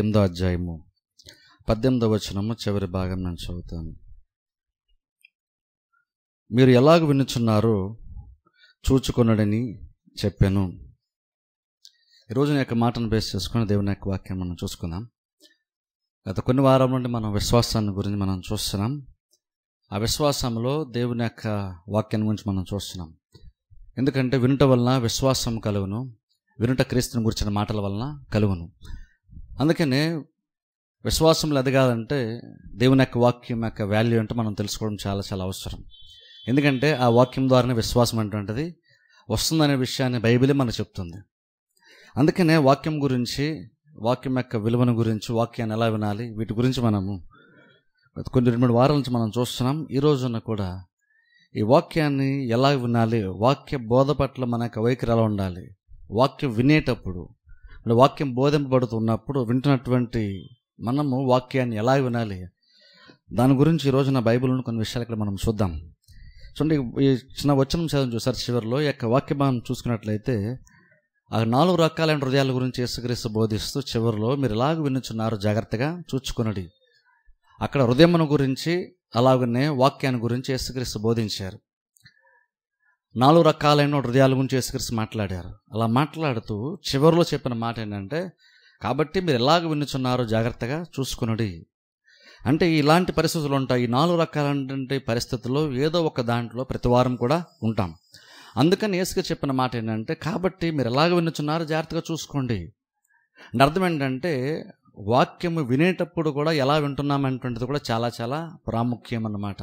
ఎనిమిదో అధ్యాయము పద్దెనిమిదవ వచనము చివరి భాగం నేను చదువుతాను మీరు ఎలాగ వినుచున్నారో చూచుకున్నాడని చెప్పాను ఈరోజు నేను యొక్క మాటను బేస్ చేసుకుని దేవుని యొక్క వాక్యం మనం చూసుకుందాం గత కొన్ని వారం నుండి మనం విశ్వాసాన్ని గురించి మనం చూస్తున్నాం ఆ విశ్వాసంలో దేవుని యొక్క వాక్యం గురించి మనం చూస్తున్నాం ఎందుకంటే వినుట వలన విశ్వాసం కలుగును వినుట క్రీస్తుని గురించిన మాటల వలన కలుగును అందుకనే విశ్వాసంలో ఎదగాలంటే దేవుని యొక్క వాక్యం యొక్క వాల్యూ అంటే మనం తెలుసుకోవడం చాలా చాలా అవసరం ఎందుకంటే ఆ వాక్యం ద్వారానే విశ్వాసం అటువంటిది వస్తుందనే విషయాన్ని బైబిలే మనకు చెప్తుంది అందుకనే వాక్యం గురించి వాక్యం యొక్క విలువను గురించి వాక్యాన్ని ఎలా వినాలి వీటి గురించి మనము కొన్ని రెండు మూడు వారాల నుంచి మనం చూస్తున్నాం ఈ రోజున కూడా ఈ వాక్యాన్ని ఎలా వినాలి వాక్య బోధ పట్ల మన యొక్క వైఖరి ఎలా ఉండాలి వాక్యం వినేటప్పుడు వాక్యం బోధింపబడుతున్నప్పుడు వింటున్నటువంటి మనము వాక్యాన్ని ఎలా వినాలి దాని గురించి ఈరోజు నా బైబిల్ను కొన్ని విషయాలు ఇక్కడ మనం చూద్దాం చూడండి ఈ చిన్న వచ్చిన చదివి చూసారు చివరిలో యొక్క వాక్య మనం చూసుకున్నట్లయితే ఆ నాలుగు రకాలైన హృదయాల గురించి యేసుక్రీస్తు బోధిస్తూ చివరిలో మీరు ఎలాగ వినిచున్నారు జాగ్రత్తగా చూచుకునడి అక్కడ హృదయమును గురించి అలాగనే వాక్యాన్ని గురించి యేసుక్రీస్తు బోధించారు నాలుగు రకాలైన హృదయాల గురించి యేసుక్రీస్తు మాట్లాడారు అలా మాట్లాడుతూ చివరిలో చెప్పిన మాట ఏంటంటే కాబట్టి మీరు ఎలాగ విన్నుచున్నారో జాగ్రత్తగా చూసుకునుడి అంటే ఇలాంటి పరిస్థితులు ఉంటాయి ఈ నాలుగు రకాలైనటువంటి పరిస్థితుల్లో ఏదో ఒక దాంట్లో ప్రతివారం కూడా ఉంటాం అందుకని యేసుగా చెప్పిన మాట ఏంటంటే కాబట్టి మీరు ఎలాగ వినుచున్నారో జాగ్రత్తగా చూసుకోండి అర్థం ఏంటంటే వాక్యము వినేటప్పుడు కూడా ఎలా వింటున్నామనేటువంటిది కూడా చాలా చాలా ప్రాముఖ్యం అన్నమాట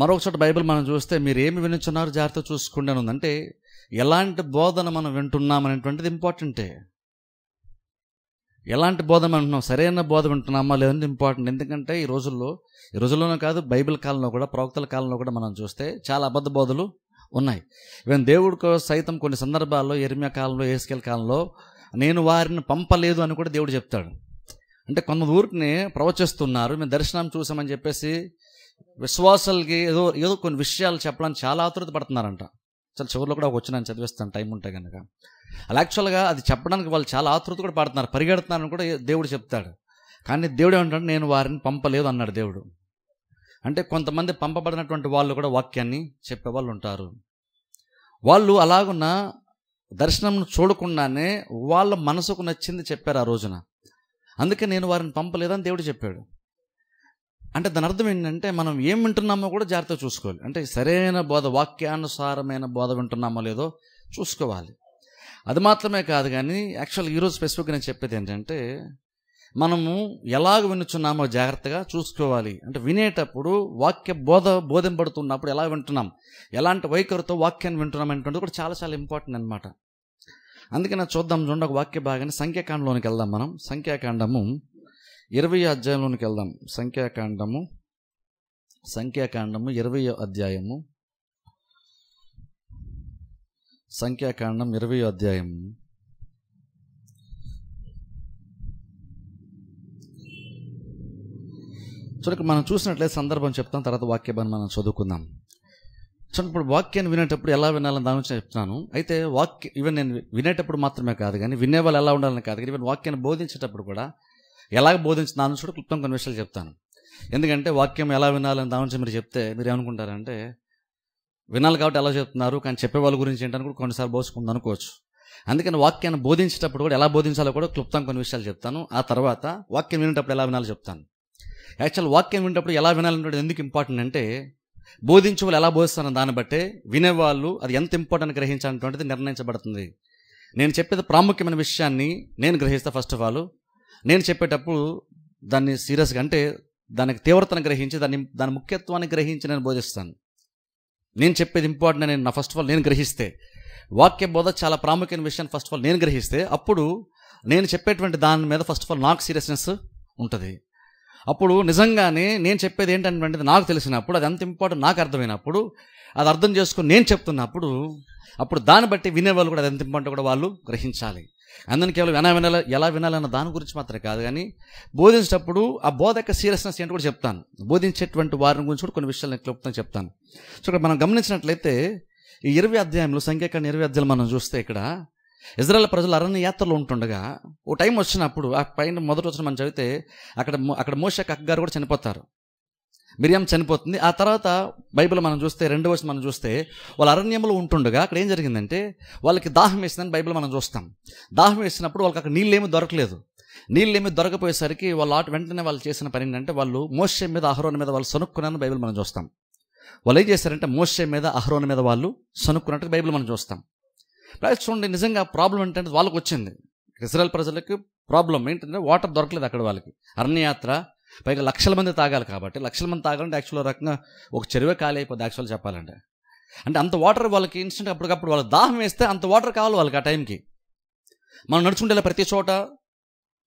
మరొక చోట బైబిల్ మనం చూస్తే మీరు ఏమి వినుచున్నారు జాగ్రత్త చూసుకుంటే ఉందంటే ఎలాంటి బోధన మనం వింటున్నాం అనేటువంటిది ఇంపార్టెంటే ఎలాంటి బోధ వింటున్నాం సరైన బోధ వింటున్నామా లేదంటే ఇంపార్టెంట్ ఎందుకంటే ఈ రోజుల్లో ఈ రోజుల్లోనే కాదు బైబిల్ కాలంలో కూడా ప్రవక్తల కాలంలో కూడా మనం చూస్తే చాలా అబద్ధ బోధలు ఉన్నాయి ఈవెన్ దేవుడు సైతం కొన్ని సందర్భాల్లో ఎరిమియా కాలంలో ఏసుకెల్ కాలంలో నేను వారిని పంపలేదు అని కూడా దేవుడు చెప్తాడు అంటే కొంత ఊరిని ప్రవచిస్తున్నారు మేము దర్శనం చూసామని చెప్పేసి విశ్వాసాలకి ఏదో ఏదో కొన్ని విషయాలు చెప్పడానికి చాలా ఆతృత పడుతున్నారంట చాలా చివరిలో కూడా ఒక నేను చదివిస్తాను టైం ఉంటే కనుక అలా యాక్చువల్గా అది చెప్పడానికి వాళ్ళు చాలా ఆతృత కూడా పడుతున్నారు పరిగెడుతున్నారని కూడా దేవుడు చెప్తాడు కానీ దేవుడు ఏమంటాడు నేను వారిని పంపలేదు అన్నాడు దేవుడు అంటే కొంతమంది పంపబడినటువంటి వాళ్ళు కూడా వాక్యాన్ని చెప్పేవాళ్ళు ఉంటారు వాళ్ళు అలాగున్న దర్శనం చూడకుండానే వాళ్ళ మనసుకు నచ్చింది చెప్పారు ఆ రోజున అందుకే నేను వారిని పంపలేదని దేవుడు చెప్పాడు అంటే దాని అర్థం ఏంటంటే మనం ఏం వింటున్నామో కూడా జాగ్రత్తగా చూసుకోవాలి అంటే సరైన బోధ వాక్యానుసారమైన బోధ వింటున్నామో లేదో చూసుకోవాలి అది మాత్రమే కాదు కానీ యాక్చువల్ ఈరోజు స్పెసిఫిక్గా నేను చెప్పేది ఏంటంటే మనము ఎలాగ వినుచున్నామో జాగ్రత్తగా చూసుకోవాలి అంటే వినేటప్పుడు వాక్య బోధ బోధింపడుతున్నప్పుడు ఎలా వింటున్నాం ఎలాంటి వైఖరితో వాక్యాన్ని వింటున్నాం అనేటువంటిది కూడా చాలా చాలా ఇంపార్టెంట్ అనమాట అందుకని చూద్దాం చూడండి ఒక వాక్య భాగాన్ని సంఖ్యాకాండంలోనికి వెళ్దాం మనం సంఖ్యాకాండము ఇరవై అధ్యాయంలోనికి వెళ్దాం సంఖ్యాకాండము సంఖ్యాకాండము ఇరవై అధ్యాయము సంఖ్యాకాండం ఇరవై అధ్యాయం చూడక మనం చూసినట్లయితే సందర్భం చెప్తాం తర్వాత వాక్యాన్ని మనం చదువుకుందాం చూడండి ఇప్పుడు వాక్యాన్ని వినేటప్పుడు ఎలా వినాలని దాని గురించి చెప్తున్నాను అయితే వాక్య ఈవెన్ నేను వినేటప్పుడు మాత్రమే కాదు కానీ వినేవాళ్ళు ఎలా ఉండాలని కాదు కానీ ఈవెన్ వాక్యాన్ని బోధించేటప్పుడు కూడా ఎలాగ బోధించిన కూడా క్లుప్తం కొన్ని విషయాలు చెప్తాను ఎందుకంటే వాక్యం ఎలా వినాలని దాని నుంచి మీరు చెప్తే మీరు ఏమనుకుంటారంటే వినాలి కాబట్టి ఎలా చెప్తున్నారు కానీ చెప్పే వాళ్ళ గురించి ఏంటని కూడా కొన్నిసార్లు బోసుకుంది అనుకోవచ్చు అందుకని వాక్యాన్ని బోధించేటప్పుడు కూడా ఎలా బోధించాలో కూడా క్లుప్తం కొన్ని విషయాలు చెప్తాను ఆ తర్వాత వాక్యం వినేటప్పుడు ఎలా వినాలో చెప్తాను యాక్చువల్ వాక్యం వినేటప్పుడు ఎలా వినాలంటే ఎందుకు ఇంపార్టెంట్ అంటే బోధించే వాళ్ళు ఎలా బోధిస్తారని దాన్ని బట్టే వినేవాళ్ళు అది ఎంత ఇంపార్టెంట్ గ్రహించాలనేటువంటిది నిర్ణయించబడుతుంది నేను చెప్పేది ప్రాముఖ్యమైన విషయాన్ని నేను గ్రహిస్తా ఫస్ట్ ఆఫ్ ఆల్ నేను చెప్పేటప్పుడు దాన్ని సీరియస్గా అంటే దానికి తీవ్రతను గ్రహించి దాన్ని దాని ముఖ్యత్వాన్ని గ్రహించి నేను బోధిస్తాను నేను చెప్పేది ఇంపార్టెంట్ నేను నా ఫస్ట్ ఆఫ్ ఆల్ నేను గ్రహిస్తే వాక్య బోధ చాలా ప్రాముఖ్యమైన విషయం ఫస్ట్ ఆఫ్ ఆల్ నేను గ్రహిస్తే అప్పుడు నేను చెప్పేటువంటి దాని మీద ఫస్ట్ ఆఫ్ ఆల్ నాకు సీరియస్నెస్ ఉంటుంది అప్పుడు నిజంగానే నేను చెప్పేది ఏంటంటే నాకు తెలిసినప్పుడు అది ఎంత ఇంపార్టెంట్ నాకు అర్థమైనప్పుడు అది అర్థం చేసుకుని నేను చెప్తున్నప్పుడు అప్పుడు దాన్ని బట్టి వినేవాళ్ళు కూడా అది ఎంత ఇంపార్టెంట్ కూడా వాళ్ళు గ్రహించాలి అందరిని కేవలం ఎలా వినాల ఎలా వినాలన్న దాని గురించి మాత్రమే కాదు కానీ బోధించేటప్పుడు ఆ బోధ యొక్క సీరియస్నెస్ ఏంటి కూడా చెప్తాను బోధించేటువంటి వారిని గురించి కూడా కొన్ని విషయాలు నేను క్లుప్తం చెప్తాను సో ఇక్కడ మనం గమనించినట్లయితే ఈ ఇరవై అధ్యాయంలో సంఖ్యాకాండ ఇరవై అధ్యాయులు మనం చూస్తే ఇక్కడ ఇజ్రాయల్ ప్రజలు అరణ్య యాత్రలో ఉంటుండగా ఓ టైం వచ్చినప్పుడు ఆ పైన మొదట వచ్చిన మనం చదివితే అక్కడ అక్కడ మోషక్ అక్కగారు కూడా చనిపోతారు మిరియం చనిపోతుంది ఆ తర్వాత బైబిల్ మనం చూస్తే రెండవ మనం చూస్తే వాళ్ళు అరణ్యంలో ఉంటుండగా అక్కడ ఏం జరిగిందంటే వాళ్ళకి దాహం వేసిందని బైబిల్ మనం చూస్తాం దాహం వేసినప్పుడు వాళ్ళకి అక్కడ నీళ్ళు దొరకలేదు నీళ్ళేమీ దొరకపోయేసరికి వాళ్ళు ఆట వెంటనే వాళ్ళు చేసిన పని ఏంటంటే వాళ్ళు మోసే మీద అహరోన్ మీద వాళ్ళు సనుక్కున్నారని బైబిల్ మనం చూస్తాం వాళ్ళు ఏం చేశారంటే మోసే మీద అహరోన్ మీద వాళ్ళు సనుక్కున్నట్టు బైబిల్ మనం చూస్తాం చూడండి నిజంగా ప్రాబ్లం ఏంటంటే వాళ్ళకు వచ్చింది ఇజ్రాయల్ ప్రజలకు ప్రాబ్లం ఏంటంటే వాటర్ దొరకలేదు అక్కడ వాళ్ళకి అరణ్యయాత్ర పైగా లక్షల మంది తాగాలి కాబట్టి లక్షల మంది తాగాలంటే యాక్చువల్ రకంగా ఒక చెరువే ఖాళీ అయిపోద్ది యాక్చువల్ చెప్పాలంటే అంటే అంత వాటర్ వాళ్ళకి ఇన్స్టెంట్ అప్పటికప్పుడు వాళ్ళు దాహం వేస్తే అంత వాటర్ కావాలి వాళ్ళకి ఆ టైంకి మనం నడుచుకుంటే ప్రతి చోట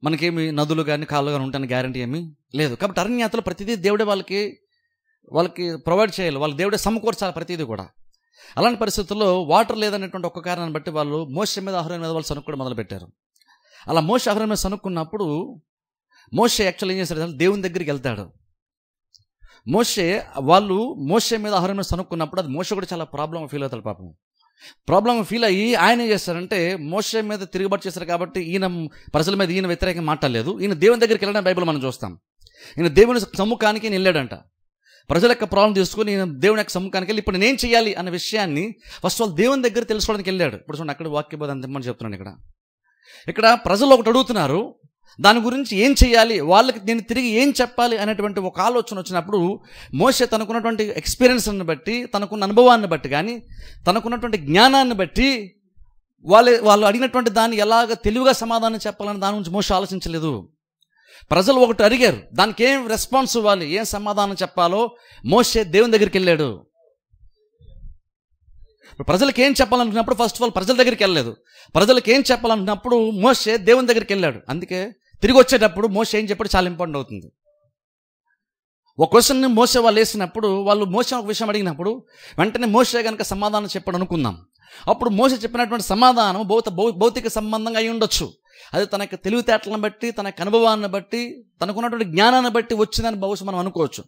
మనకేమి నదులు కానీ కాళ్ళు కానీ ఉంటాయని గ్యారంటీ ఏమీ లేదు కాబట్టి అరణ్యాతలో ప్రతిదీ దేవుడే వాళ్ళకి వాళ్ళకి ప్రొవైడ్ చేయాలి వాళ్ళు దేవుడే సమకూర్చాలి ప్రతిదీ కూడా అలాంటి పరిస్థితుల్లో వాటర్ లేదనేటువంటి ఒక్క కారణాన్ని బట్టి వాళ్ళు మోస మీద ఆహారం మీద వాళ్ళు సనుక్కోవడం మొదలుపెట్టారు అలా మోస ఆహారం మీద సనుక్కున్నప్పుడు మోషే యాక్చువల్ ఏం చేశాడు దేవుని దగ్గరికి వెళ్తాడు మోషే వాళ్ళు మోషే మీద ఆహారం సనుక్కున్నప్పుడు అది మోస కూడా చాలా ప్రాబ్లం ఫీల్ అవుతాడు పాపం ప్రాబ్లం ఫీల్ అయ్యి ఆయన ఏం చేస్తారంటే మోసే మీద తిరుగుబాటు చేశారు కాబట్టి ఈయన ప్రజల మీద ఈయన వ్యతిరేకం మాట్లాడలేదు ఈయన దేవుని దగ్గరికి వెళ్ళడం బైబిల్ మనం చూస్తాం ఈయన దేవుని సముఖానికి నేను వెళ్ళాడంట ప్రజల యొక్క ప్రాబ్లం తీసుకుని నేను దేవుని యొక్క సముఖానికి వెళ్ళి ఇప్పుడు నేను చేయాలి అన్న విషయాన్ని ఫస్ట్ ఆల్ దేవుని దగ్గర తెలుసుకోవడానికి వెళ్ళాడు ఇప్పుడు చూడండి అక్కడ వాక్యబోధ అంతమని చెప్తున్నాను ఇక్కడ ఇక్కడ ప్రజలు ఒకటి అడుగుతున్నారు దాని గురించి ఏం చేయాలి వాళ్ళకి నేను తిరిగి ఏం చెప్పాలి అనేటువంటి ఒక ఆలోచన వచ్చినప్పుడు మోసే తనకున్నటువంటి ఎక్స్పీరియన్స్ని బట్టి తనకున్న అనుభవాన్ని బట్టి కానీ తనకున్నటువంటి జ్ఞానాన్ని బట్టి వాళ్ళు వాళ్ళు అడిగినటువంటి దాన్ని ఎలాగ తెలివిగా సమాధానం చెప్పాలని దాని గురించి మోస ఆలోచించలేదు ప్రజలు ఒకటి అడిగారు దానికి ఏం రెస్పాన్స్ ఇవ్వాలి ఏం సమాధానం చెప్పాలో మోసే దేవుని దగ్గరికి వెళ్ళాడు ప్రజలకు ఏం చెప్పాలనుకున్నప్పుడు ఫస్ట్ ఆఫ్ ఆల్ ప్రజల దగ్గరికి వెళ్ళలేదు ప్రజలకు ఏం చెప్పాలనుకున్నప్పుడు మోసే దేవుని దగ్గరికి వెళ్ళాడు అందుకే తిరిగి వచ్చేటప్పుడు మోస ఏం చెప్పాడు చాలా ఇంపార్టెంట్ అవుతుంది ఒక క్వశ్చన్ని మోసే వాళ్ళు వేసినప్పుడు వాళ్ళు మోస ఒక విషయం అడిగినప్పుడు వెంటనే మోసే కనుక సమాధానం చెప్పాడు అనుకుందాం అప్పుడు మోస చెప్పినటువంటి సమాధానం భౌత భౌతిక సంబంధంగా అయి ఉండొచ్చు అది తన యొక్క తెలివితేటలను బట్టి తన యొక్క అనుభవాన్ని బట్టి తనకున్నటువంటి జ్ఞానాన్ని బట్టి వచ్చిందని బహుశా మనం అనుకోవచ్చు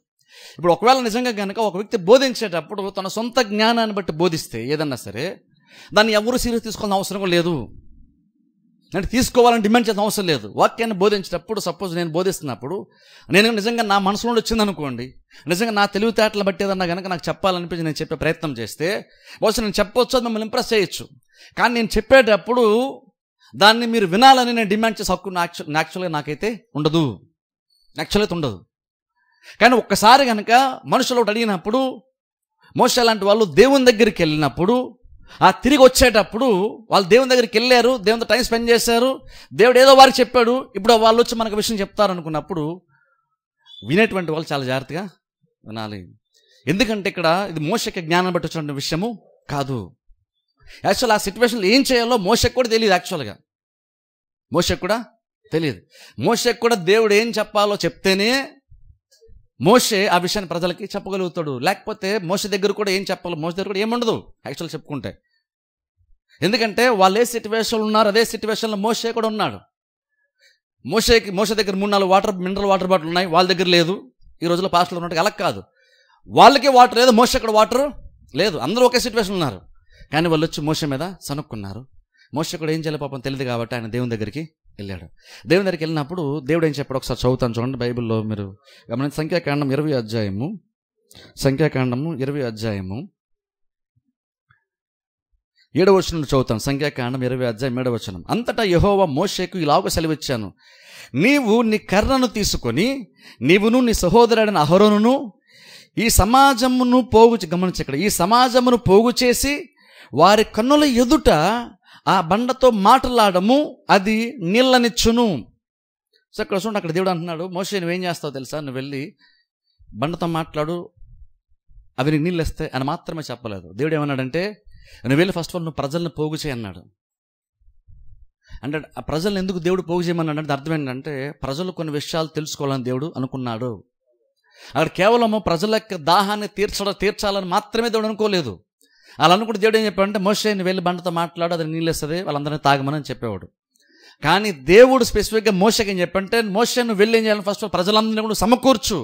ఇప్పుడు ఒకవేళ నిజంగా కనుక ఒక వ్యక్తి బోధించేటప్పుడు తన సొంత జ్ఞానాన్ని బట్టి బోధిస్తే ఏదన్నా సరే దాన్ని ఎవరు సీరియస్ తీసుకోవాల్సిన అవసరం లేదు నేను తీసుకోవాలని డిమాండ్ చేసిన అవసరం లేదు వాక్యాన్ని బోధించేటప్పుడు సపోజ్ నేను బోధిస్తున్నప్పుడు నేను నిజంగా నా మనసులో వచ్చిందనుకోండి నిజంగా నా తెలివితేటలు బట్టేదన్నా కనుక నాకు చెప్పాలనిపించి నేను చెప్పే ప్రయత్నం చేస్తే బహుశా నేను చెప్పవచ్చు అది మిమ్మల్ని ఇంప్రెస్ చేయొచ్చు కానీ నేను చెప్పేటప్పుడు దాన్ని మీరు వినాలని నేను డిమాండ్ చేసే హక్కు యాక్చువల్గా నాకైతే ఉండదు యాక్చువల్ అయితే ఉండదు కానీ ఒక్కసారి కనుక మనుషులు ఒకటి అడిగినప్పుడు మోస వాళ్ళు దేవుని దగ్గరికి వెళ్ళినప్పుడు ఆ తిరిగి వచ్చేటప్పుడు వాళ్ళు దేవుని దగ్గరికి వెళ్ళారు దేవునితో టైం స్పెండ్ చేశారు దేవుడు ఏదో వారికి చెప్పాడు ఇప్పుడు వాళ్ళు వచ్చి మనకు విషయం చెప్తారనుకున్నప్పుడు వినేటువంటి వాళ్ళు చాలా జాగ్రత్తగా వినాలి ఎందుకంటే ఇక్కడ ఇది మోసకి జ్ఞానం బట్టి వచ్చిన విషయము కాదు యాక్చువల్ ఆ సిచ్యువేషన్లో ఏం చేయాలో మోసకు కూడా తెలియదు యాక్చువల్గా మోసకు కూడా తెలియదు మోసకు కూడా దేవుడు ఏం చెప్పాలో చెప్తేనే మోసే ఆ విషయాన్ని ప్రజలకి చెప్పగలుగుతాడు లేకపోతే మోస దగ్గర కూడా ఏం చెప్పాలి మోస దగ్గర కూడా ఏముండదు యాక్చువల్ చెప్పుకుంటే ఎందుకంటే వాళ్ళు ఏ సిచ్యువేషన్లో ఉన్నారు అదే సిచ్యువేషన్లో మోసే కూడా ఉన్నాడు మోసేకి మోస దగ్గర మూడు నాలుగు వాటర్ మినరల్ వాటర్ బాటిల్ ఉన్నాయి వాళ్ళ దగ్గర లేదు ఈ రోజుల్లో పాస్టర్లు ఉన్నట్టు అలా కాదు వాళ్ళకే వాటర్ లేదు మోస అక్కడ వాటర్ లేదు అందరూ ఒకే సిచ్యువేషన్ ఉన్నారు కానీ వాళ్ళు వచ్చి మోస మీద సనుక్కున్నారు మోస కూడా ఏం చేయాలి పాపం తెలియదు కాబట్టి ఆయన దేవుని దగ్గరికి వెళ్ళాడు దేవుని దగ్గరికి వెళ్ళినప్పుడు దేవుడు ఏం చెప్పాడు ఒకసారి చదువుతాను చూడండి బైబిల్లో మీరు గమనించి సంఖ్యాకాండం ఇరవై అధ్యాయము సంఖ్యాకాండము ఇరవై అధ్యాయము ఏడవ వచనం చదువుతాం సంఖ్యాకాండం ఇరవై అధ్యాయం ఏడవ వచనం అంతటా యహోవా మోషేకు ఇలాగ సెలవిచ్చాను నీవు నీ కర్రను తీసుకొని నీవును నీ సహోదరుడైన అహరోనును ఈ సమాజమును పోగు గమనించక్కడ ఈ సమాజమును పోగు చేసి వారి కన్నుల ఎదుట ఆ బండతో మాట్లాడము అది నీళ్ళనిచ్చును సో అక్కడ చూడండి అక్కడ దేవుడు అంటున్నాడు మోసే నువ్వేం చేస్తావు తెలుసా నువ్వు వెళ్ళి బండతో మాట్లాడు అవి నీకు నీళ్ళు ఇస్తే అని మాత్రమే చెప్పలేదు దేవుడు ఏమన్నాడంటే నువ్వు వెళ్ళి ఫస్ట్ ఆఫ్ ఆల్ నువ్వు ప్రజలను పోగు చేయన్నాడు అంటే ఆ ప్రజలను ఎందుకు దేవుడు పోగు చేయమన్నాడు అంటే అర్థం ఏంటంటే ప్రజలు కొన్ని విషయాలు తెలుసుకోవాలని దేవుడు అనుకున్నాడు అక్కడ కేవలము ప్రజల యొక్క దాహాన్ని తీర్చడం తీర్చాలని మాత్రమే దేవుడు అనుకోలేదు కూడా దేవుడు ఏం చెప్పాడంటే మోసే వెళ్ళి బండతో మాట్లాడు అది నీళ్ళేస్తుంది వాళ్ళందరినీ తాగమని చెప్పేవాడు కానీ దేవుడు స్పెసిఫిక్గా మోసకి ఏం చెప్పంటే మోసే నువ్వు వెళ్ళి ఏం చేయాలి ఫస్ట్ ప్రజలందరినీ కూడా సమకూర్చు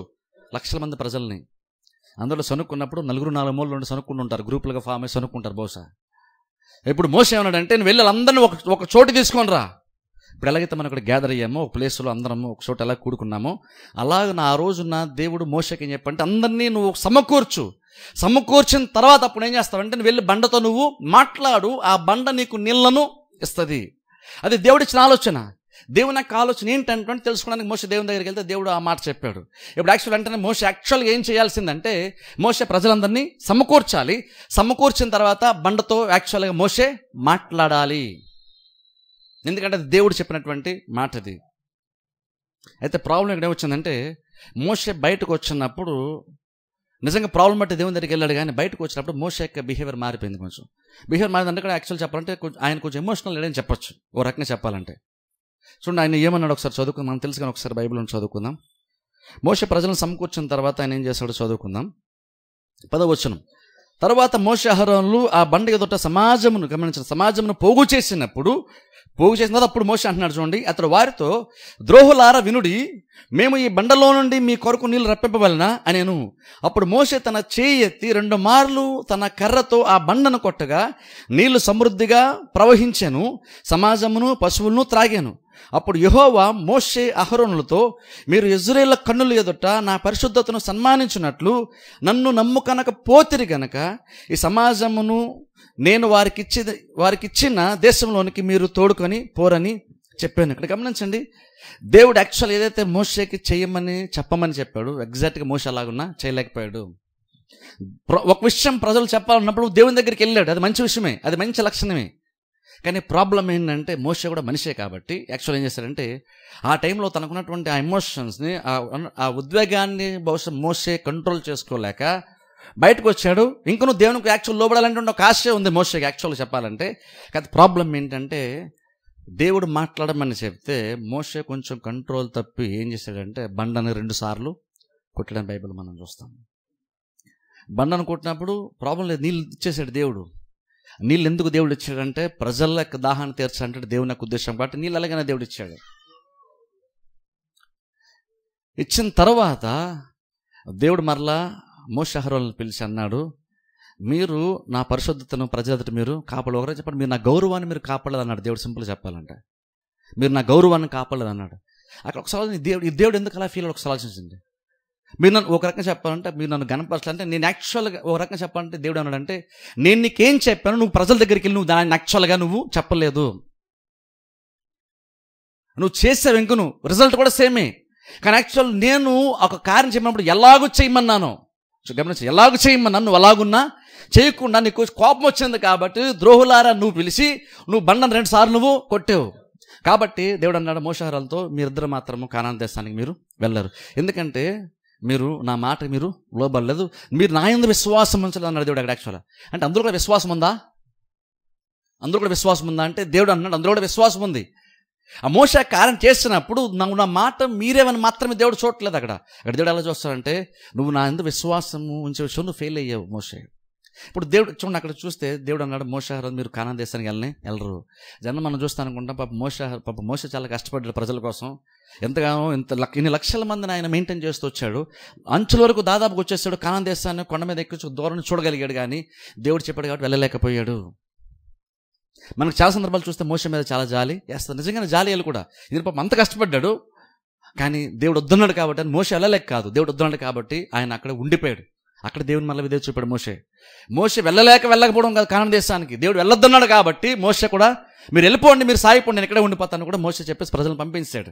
లక్షల మంది ప్రజల్ని అందులో సనుక్కున్నప్పుడు నలుగురు నాలుగు మూలలో ఉండి సనుక్కుంటూ ఉంటారు గ్రూపులుగా ఫామ్ అయ్యి సనుక్కుంటారు బహుశా ఇప్పుడు మోసం ఏమన్నాడంటే నేను వెళ్ళి అందరినీ ఒక ఒక చోటు తీసుకొని రా ఇప్పుడు ఎలాగైతే మనం ఇక్కడ గ్యాదర్ అయ్యాము ఒక ప్లేస్లో అందరము ఒక చోట ఎలా కూడుకున్నాము అలాగ నా ఆ రోజున దేవుడు మోసకి ఏం చెప్పంటే అందరినీ నువ్వు సమకూర్చు సమకూర్చిన తర్వాత అప్పుడు ఏం చేస్తావు వెంటనే వెళ్ళి బండతో నువ్వు మాట్లాడు ఆ బండ నీకు నీళ్లను ఇస్తుంది అది దేవుడిచ్చిన ఆలోచన దేవుని యొక్క ఆలోచన ఏంటంటే తెలుసుకోవడానికి మోస దేవుని దగ్గరికి వెళ్తే దేవుడు ఆ మాట చెప్పాడు ఇప్పుడు యాక్చువల్ వెంటనే మోస యాక్చువల్గా ఏం చేయాల్సిందంటే మోసే ప్రజలందరినీ సమకూర్చాలి సమకూర్చిన తర్వాత బండతో యాక్చువల్గా మోసే మాట్లాడాలి ఎందుకంటే దేవుడు చెప్పినటువంటి మాట అది అయితే ప్రాబ్లం ఇక్కడ ఏమొచ్చిందంటే మోసే బయటకు వచ్చినప్పుడు నిజంగా ప్రాబ్లం అంటే దేవుని దగ్గరికి వెళ్ళాడు కానీ బయటకు వచ్చినప్పుడు మోస యొక్క బిహేవియర్ మారిపోయింది కొంచెం బిహేవియర్ మారిందంటే కూడా యాక్చువల్ చెప్పాలంటే ఆయన కొంచెం ఎమోషనల్ లేడని చెప్పొచ్చు ఓ రకంగా చెప్పాలంటే చూడండి ఆయన ఏమన్నాడు ఒకసారి చదువుకుందాం మనం తెలుసు కానీ ఒకసారి బైబిల్ని చదువుకుందాం మోస ప్రజలను సమకూర్చిన తర్వాత ఆయన ఏం చేశాడో చదువుకుందాం పదవచనం తర్వాత మోస హరోన్లు ఆ బండ ఎదుట సమాజమును గమనించిన సమాజమును పోగు చేసినప్పుడు పోగు చేసిన తర్వాత అప్పుడు మోసే అంటున్నాడు చూడండి అతడు వారితో ద్రోహులార వినుడి మేము ఈ బండలో నుండి మీ కొరకు నీళ్ళు రప్పింపవలనా అనేను అప్పుడు మోసే తన చేయి ఎత్తి రెండు మార్లు తన కర్రతో ఆ బండను కొట్టగా నీళ్లు సమృద్ధిగా ప్రవహించాను సమాజమును పశువులను త్రాగాను అప్పుడు యహోవా మోషే అహరోనులతో మీరు ఇజ్రాయేళ్ల కన్నులు ఎదుట నా పరిశుద్ధతను సన్మానించినట్లు నన్ను నమ్ము కనుక పోతిరి గనక ఈ సమాజమును నేను వారికిచ్చి వారికిచ్చిన దేశంలోనికి మీరు తోడుకొని పోరని చెప్పాను ఇక్కడ గమనించండి దేవుడు యాక్చువల్ ఏదైతే మోషేకి చేయమని చెప్పమని చెప్పాడు ఎగ్జాక్ట్గా మోస అలాగున్నా చేయలేకపోయాడు ఒక విషయం ప్రజలు చెప్పాలన్నప్పుడు దేవుని దగ్గరికి వెళ్ళాడు అది మంచి విషయమే అది మంచి లక్షణమే కానీ ప్రాబ్లం ఏంటంటే మోషే కూడా మనిషే కాబట్టి యాక్చువల్ ఏం చేశారంటే ఆ టైంలో తనకున్నటువంటి ఆ ఎమోషన్స్ని ఆ ఉద్వేగాన్ని బహుశా మోసే కంట్రోల్ చేసుకోలేక బయటకు వచ్చాడు ఇంకనూ దేవునికి యాక్చువల్ లోబడాలంటే ఒక ఆశ ఉంది మోసేకి యాక్చువల్గా చెప్పాలంటే కానీ ప్రాబ్లం ఏంటంటే దేవుడు మాట్లాడమని చెప్తే మోసే కొంచెం కంట్రోల్ తప్పి ఏం చేశాడంటే బండని రెండు సార్లు కొట్టడం బైబిల్ మనం చూస్తాం బండను కొట్టినప్పుడు ప్రాబ్లం లేదు నీళ్ళు ఇచ్చేసాడు దేవుడు నీళ్ళు ఎందుకు దేవుడు ఇచ్చాడంటే ప్రజల యొక్క దాహాన్ని తీర్చాలంటే దేవుని యొక్క ఉద్దేశం కాబట్టి నీళ్ళు అలాగనే దేవుడు ఇచ్చాడు ఇచ్చిన తర్వాత దేవుడు మరలా మోషహరోలను పిలిచి అన్నాడు మీరు నా పరిశుద్ధతను ప్రజలతో మీరు కాపాడు ఒకరే చెప్పండి మీరు నా గౌరవాన్ని మీరు కాపాడలేదు అన్నాడు దేవుడు సింపుల్ చెప్పాలంటే మీరు నా గౌరవాన్ని కాపాడలేదు అన్నాడు అక్కడ ఒకసారి దేవుడు దేవుడు ఎందుకు అలా ఫీల్ ఒకసారి ఆలోచించండి మీరు నన్ను ఒక రకంగా చెప్పాలంటే మీరు నన్ను గణపరచాలంటే నేను యాక్చువల్గా ఒక రకంగా చెప్పాలంటే దేవుడు అన్నాడంటే నేను నీకేం చెప్పాను నువ్వు ప్రజల దగ్గరికి వెళ్ళి నువ్వు దాన్ని యాక్చువల్గా నువ్వు చెప్పలేదు నువ్వు చేసావు ఇంక నువ్వు రిజల్ట్ కూడా సేమే కానీ యాక్చువల్ నేను ఒక కార్యం చెప్పినప్పుడు ఎలాగూ చేయమన్నాను గమనించి ఎలాగూ చేయమన్నాను నువ్వు అలాగున్నా చేయకుండా నీకు కోపం వచ్చింది కాబట్టి ద్రోహులారా నువ్వు పిలిచి నువ్వు బండను రెండు సార్లు నువ్వు కొట్టావు కాబట్టి దేవుడు అన్నాడు మోసహారాలతో మీరిద్దరు మాత్రము కానాన్ దేశానికి మీరు వెళ్ళరు ఎందుకంటే మీరు నా మాట మీరు లోబడలేదు మీరు నా ఎందు విశ్వాసం ఉంచలేదు అన్నాడు దేవుడు అక్కడ యాక్చువల్గా అంటే అందరూ కూడా విశ్వాసం ఉందా అందరూ కూడా విశ్వాసం ఉందా అంటే దేవుడు అన్నాడు అందరూ కూడా విశ్వాసం ఉంది ఆ మోస కారణం చేసినప్పుడు నువ్వు నా మాట మీరేమని మాత్రమే దేవుడు చూడట్లేదు అక్కడ అక్కడ దేవుడు ఎలా చూస్తాడంటే నువ్వు నా ఎందు విశ్వాసము ఉంచే విషయం నువ్వు ఫెయిల్ అయ్యావు మోసే ఇప్పుడు దేవుడు చూడండి అక్కడ చూస్తే దేవుడు అన్నాడు మోషహారు మీరు కానా దేశానికి వెళ్ళని వెళ్ళరు జనం మనం చూస్తా అనుకుంటాం పాప మోషహారు పాప మోస చాలా కష్టపడ్డాడు ప్రజల కోసం ఎంతగానో ఇంత ఇన్ని లక్షల మందిని ఆయన మెయింటైన్ చేస్తూ వచ్చాడు అంచుల వరకు దాదాపుగా వచ్చేసాడు కానా దేశాన్ని కొండ మీద ఎక్కి దూరం చూడగలిగాడు కానీ దేవుడు చెప్పాడు కాబట్టి వెళ్ళలేకపోయాడు మనకు చాలా సందర్భాలు చూస్తే మోస మీద చాలా జాలి వేస్తారు నిజంగానే జాలి కూడా ఇది పాపం అంత కష్టపడ్డాడు కానీ దేవుడు వద్దున్నాడు కాబట్టి మోస వెళ్ళలేక కాదు దేవుడు వద్దున్నాడు కాబట్టి ఆయన అక్కడ ఉండిపోయాడు అక్కడ దేవుని మళ్ళీ విదే చూపాడు మోసే మోస వెళ్ళలేక వెళ్ళకపోవడం కాదు కానన దేశానికి దేవుడు వెళ్ళొద్దన్నాడు కాబట్టి మోస కూడా మీరు వెళ్ళిపోండి మీరు సాగిపోండి నేను ఇక్కడే ఉండిపోతాను కూడా మోస చెప్పేసి ప్రజలను పంపించాడు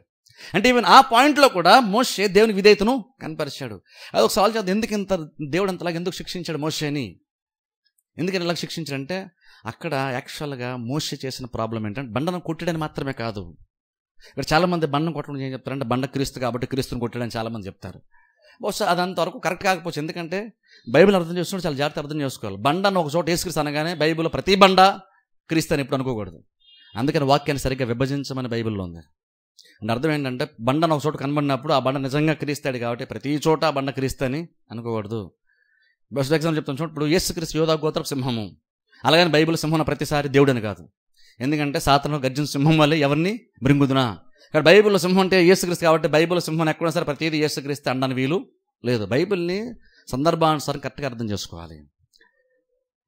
అంటే ఈవెన్ ఆ పాయింట్లో కూడా మోసే దేవుని విధేయతను కనపరిచాడు అది ఒక సవాల్ చేద్దాం ఎందుకు ఇంత దేవుడు అంతలాగా ఎందుకు శిక్షించాడు మోసేని ఎందుకని ఇలా శిక్షించాడంటే అక్కడ యాక్చువల్గా మోస చేసిన ప్రాబ్లం ఏంటంటే బండను కొట్టడని మాత్రమే కాదు ఇక్కడ చాలామంది బండను కొట్టడం ఏం చెప్తారంటే బండ క్రీస్తు కాబట్టి క్రీస్తుని కొట్టాడని చాలామంది చెప్తారు బహుశా వరకు కరెక్ట్ కాకపోవచ్చు ఎందుకంటే బైబిల్ అర్థం చేసుకుంటే చాలా జాగ్రత్త అర్థం చేసుకోవాలి బండ అని ఒక చోట వేసుక్రీస్తు అనగానే బైబిల్లో ప్రతి బండ క్రీస్తు అని ఎప్పుడు అనుకోకూడదు అందుకని వాక్యాన్ని సరిగ్గా విభజించమని బైబిల్లో ఉంది అండ్ అర్థం ఏంటంటే బండను ఒక చోట కనబడినప్పుడు ఆ బండ నిజంగా క్రీస్తాడు కాబట్టి ప్రతి చోట ఆ బండ క్రీస్తని అనుకోకూడదు బెస్ట్ ఎగ్జాంపుల్ చెప్తాను చూడ ఇప్పుడు యేసు క్రీస్తు యోధా గోత్ర సింహము అలాగని బైబిల్ సింహం ప్రతిసారి దేవుడని కాదు ఎందుకంటే సాతను గర్జన సింహం వల్లే ఎవరిని బ్రింగుదునా కానీ బైబిల్లో సింహం అంటే ఏసుక్రీస్తు కాబట్టి బైబిల్ సింహం ఎక్కడ సరే ప్రతిదీ ఏసుక్రీస్తు అండని వీలు లేదు బైబిల్ని సందర్భానుసారం కరెక్ట్గా అర్థం చేసుకోవాలి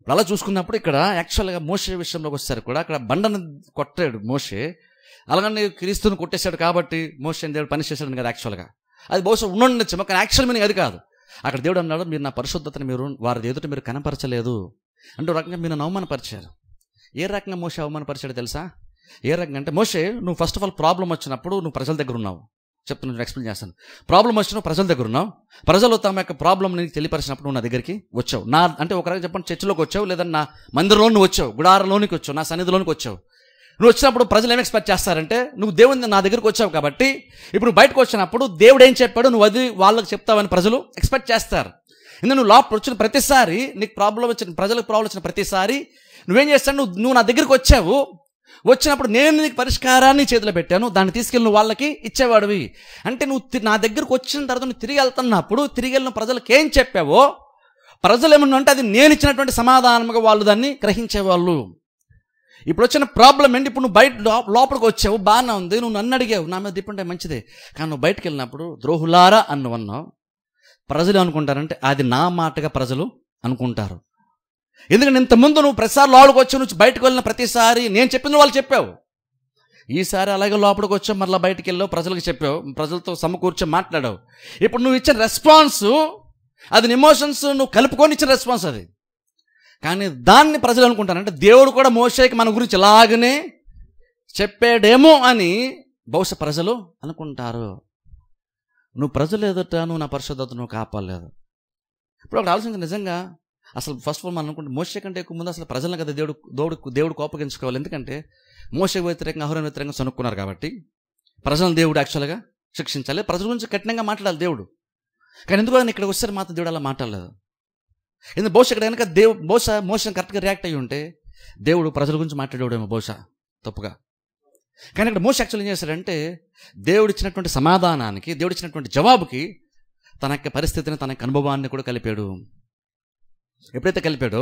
ఇప్పుడు అలా చూసుకున్నప్పుడు ఇక్కడ యాక్చువల్గా మోసే విషయంలోకి వచ్చేసరికి కూడా అక్కడ బండను కొట్టాడు మోసే అలాగని క్రీస్తుని కొట్టేశాడు కాబట్టి మోసే దేవుడు పని చేశాడు కదా యాక్చువల్గా అది బహుశా ఉండండొచ్చు కానీ యాక్చువల్ మీనింగ్ అది కాదు అక్కడ దేవుడు అన్నాడు మీరు నా పరిశుద్ధతను మీరు వారి ఎదుట మీరు కనపరచలేదు అంటే రకంగా మీరు అవమానపరిచారు ఏ రకంగా మోసే అవమానపరిచాడు తెలుసా ఏ రకంగా అంటే మోసే నువ్వు ఫస్ట్ ఆఫ్ ఆల్ ప్రాబ్లం వచ్చినప్పుడు నువ్వు ప్రజల దగ్గర ఉన్నావు చెప్తున్నా నేను ఎక్స్ప్లెయిన్ చేస్తాను ప్రాబ్లం వచ్చినప్పుడు ప్రజల దగ్గర ఉన్నావు ప్రజలు తమ యొక్క ప్రాబ్లం నీకు తెలియపరిచినప్పుడు నువ్వు నా దగ్గరికి వచ్చావు నా అంటే ఒక రకంగా చెప్పండి చర్చిలోకి వచ్చావు లేదా నా మందిరంలో నువ్వు వచ్చావు గుడారలోనికి వచ్చావు నా సన్నిధిలోనికి వచ్చావు నువ్వు వచ్చినప్పుడు ప్రజలు ఏం ఎక్స్పెక్ట్ చేస్తారంటే నువ్వు దేవుని నా దగ్గరకు వచ్చావు కాబట్టి ఇప్పుడు బయటకు వచ్చినప్పుడు దేవుడు ఏం చెప్పాడు నువ్వు అది వాళ్ళకి చెప్తావని ప్రజలు ఎక్స్పెక్ట్ చేస్తారు ఇందులో నువ్వు లోపల వచ్చిన ప్రతిసారి నీకు ప్రాబ్లం వచ్చిన ప్రజలకు ప్రాబ్లం వచ్చిన ప్రతిసారి నువ్వేం చేస్తాను నువ్వు నువ్వు నా దగ్గరికి వచ్చావు వచ్చినప్పుడు నేను నీకు పరిష్కారాన్ని చేతిలో పెట్టాను దాన్ని తీసుకెళ్ళిన వాళ్ళకి ఇచ్చేవాడివి అంటే నువ్వు నా దగ్గరకు వచ్చిన తర్వాత నువ్వు తిరిగి వెళ్తున్నప్పుడు తిరిగి వెళ్ళిన ప్రజలకు ఏం చెప్పావో ప్రజలు ఏమన్నా అంటే అది నేను ఇచ్చినటువంటి సమాధానముగా వాళ్ళు దాన్ని గ్రహించేవాళ్ళు ఇప్పుడు వచ్చిన ప్రాబ్లం ఏంటి ఇప్పుడు నువ్వు బయట లోపలికి వచ్చావు బాగానే ఉంది నువ్వు నన్ను అడిగావు నా మీద దిప్పంటే మంచిదే కానీ నువ్వు బయటకు వెళ్ళినప్పుడు ద్రోహులారా అన్నవన్నావు ప్రజలు అనుకుంటారంటే అది నా మాటగా ప్రజలు అనుకుంటారు ఎందుకంటే ముందు నువ్వు ప్రతిసారి లోపలికి వచ్చి నువ్వు బయటకు వెళ్ళిన ప్రతిసారి నేను చెప్పింది వాళ్ళు చెప్పావు ఈసారి అలాగే లోపలికి వచ్చావు మళ్ళీ బయటికి వెళ్ళావు ప్రజలకు చెప్పావు ప్రజలతో సమకూర్చో మాట్లాడావు ఇప్పుడు నువ్వు ఇచ్చిన రెస్పాన్స్ అది ఎమోషన్స్ నువ్వు కలుపుకొని ఇచ్చిన రెస్పాన్స్ అది కానీ దాన్ని ప్రజలు అనుకుంటానంటే దేవుడు కూడా మోసేకి మన గురించి ఇలాగనే చెప్పాడేమో అని బహుశా ప్రజలు అనుకుంటారు నువ్వు ప్రజలు ఎదుట నువ్వు నా పరిశుద్ధత నువ్వు కాపాడలేదు ఇప్పుడు ఒక ఆలోచించ నిజంగా అసలు ఫస్ట్ ఆఫ్ ఆల్ మనం అనుకుంటే మోసే కంటే ఎక్కువ ముందు అసలు ప్రజలను కదా దేవుడు దేవుడు దేవుడు కోపగించుకోవాలి ఎందుకంటే మోస వ్యతిరేకంగా అహురం వ్యతిరేకంగా సనుక్కున్నారు కాబట్టి ప్రజలను దేవుడు యాక్చువల్గా శిక్షించాలి ప్రజల గురించి కఠినంగా మాట్లాడాలి దేవుడు కానీ ఎందుకు నేను ఇక్కడికి వచ్చారు మాత్రం దేవుడు అలా మాట్లాడలేదు ఎందుకు బహుశా ఇక్కడ కనుక దేవు బహుశా మోసం కరెక్ట్గా రియాక్ట్ అయ్యి ఉంటే దేవుడు ప్రజల గురించి మాట్లాడేవాడేమో బహుశా తప్పుగా కానీ ఇక్కడ మోస యాక్చువల్ ఏం చేశాడంటే దేవుడు ఇచ్చినటువంటి సమాధానానికి దేవుడు ఇచ్చినటువంటి జవాబుకి తన యొక్క పరిస్థితిని తన యొక్క అనుభవాన్ని కూడా కలిపాడు ఎప్పుడైతే కలిపాడో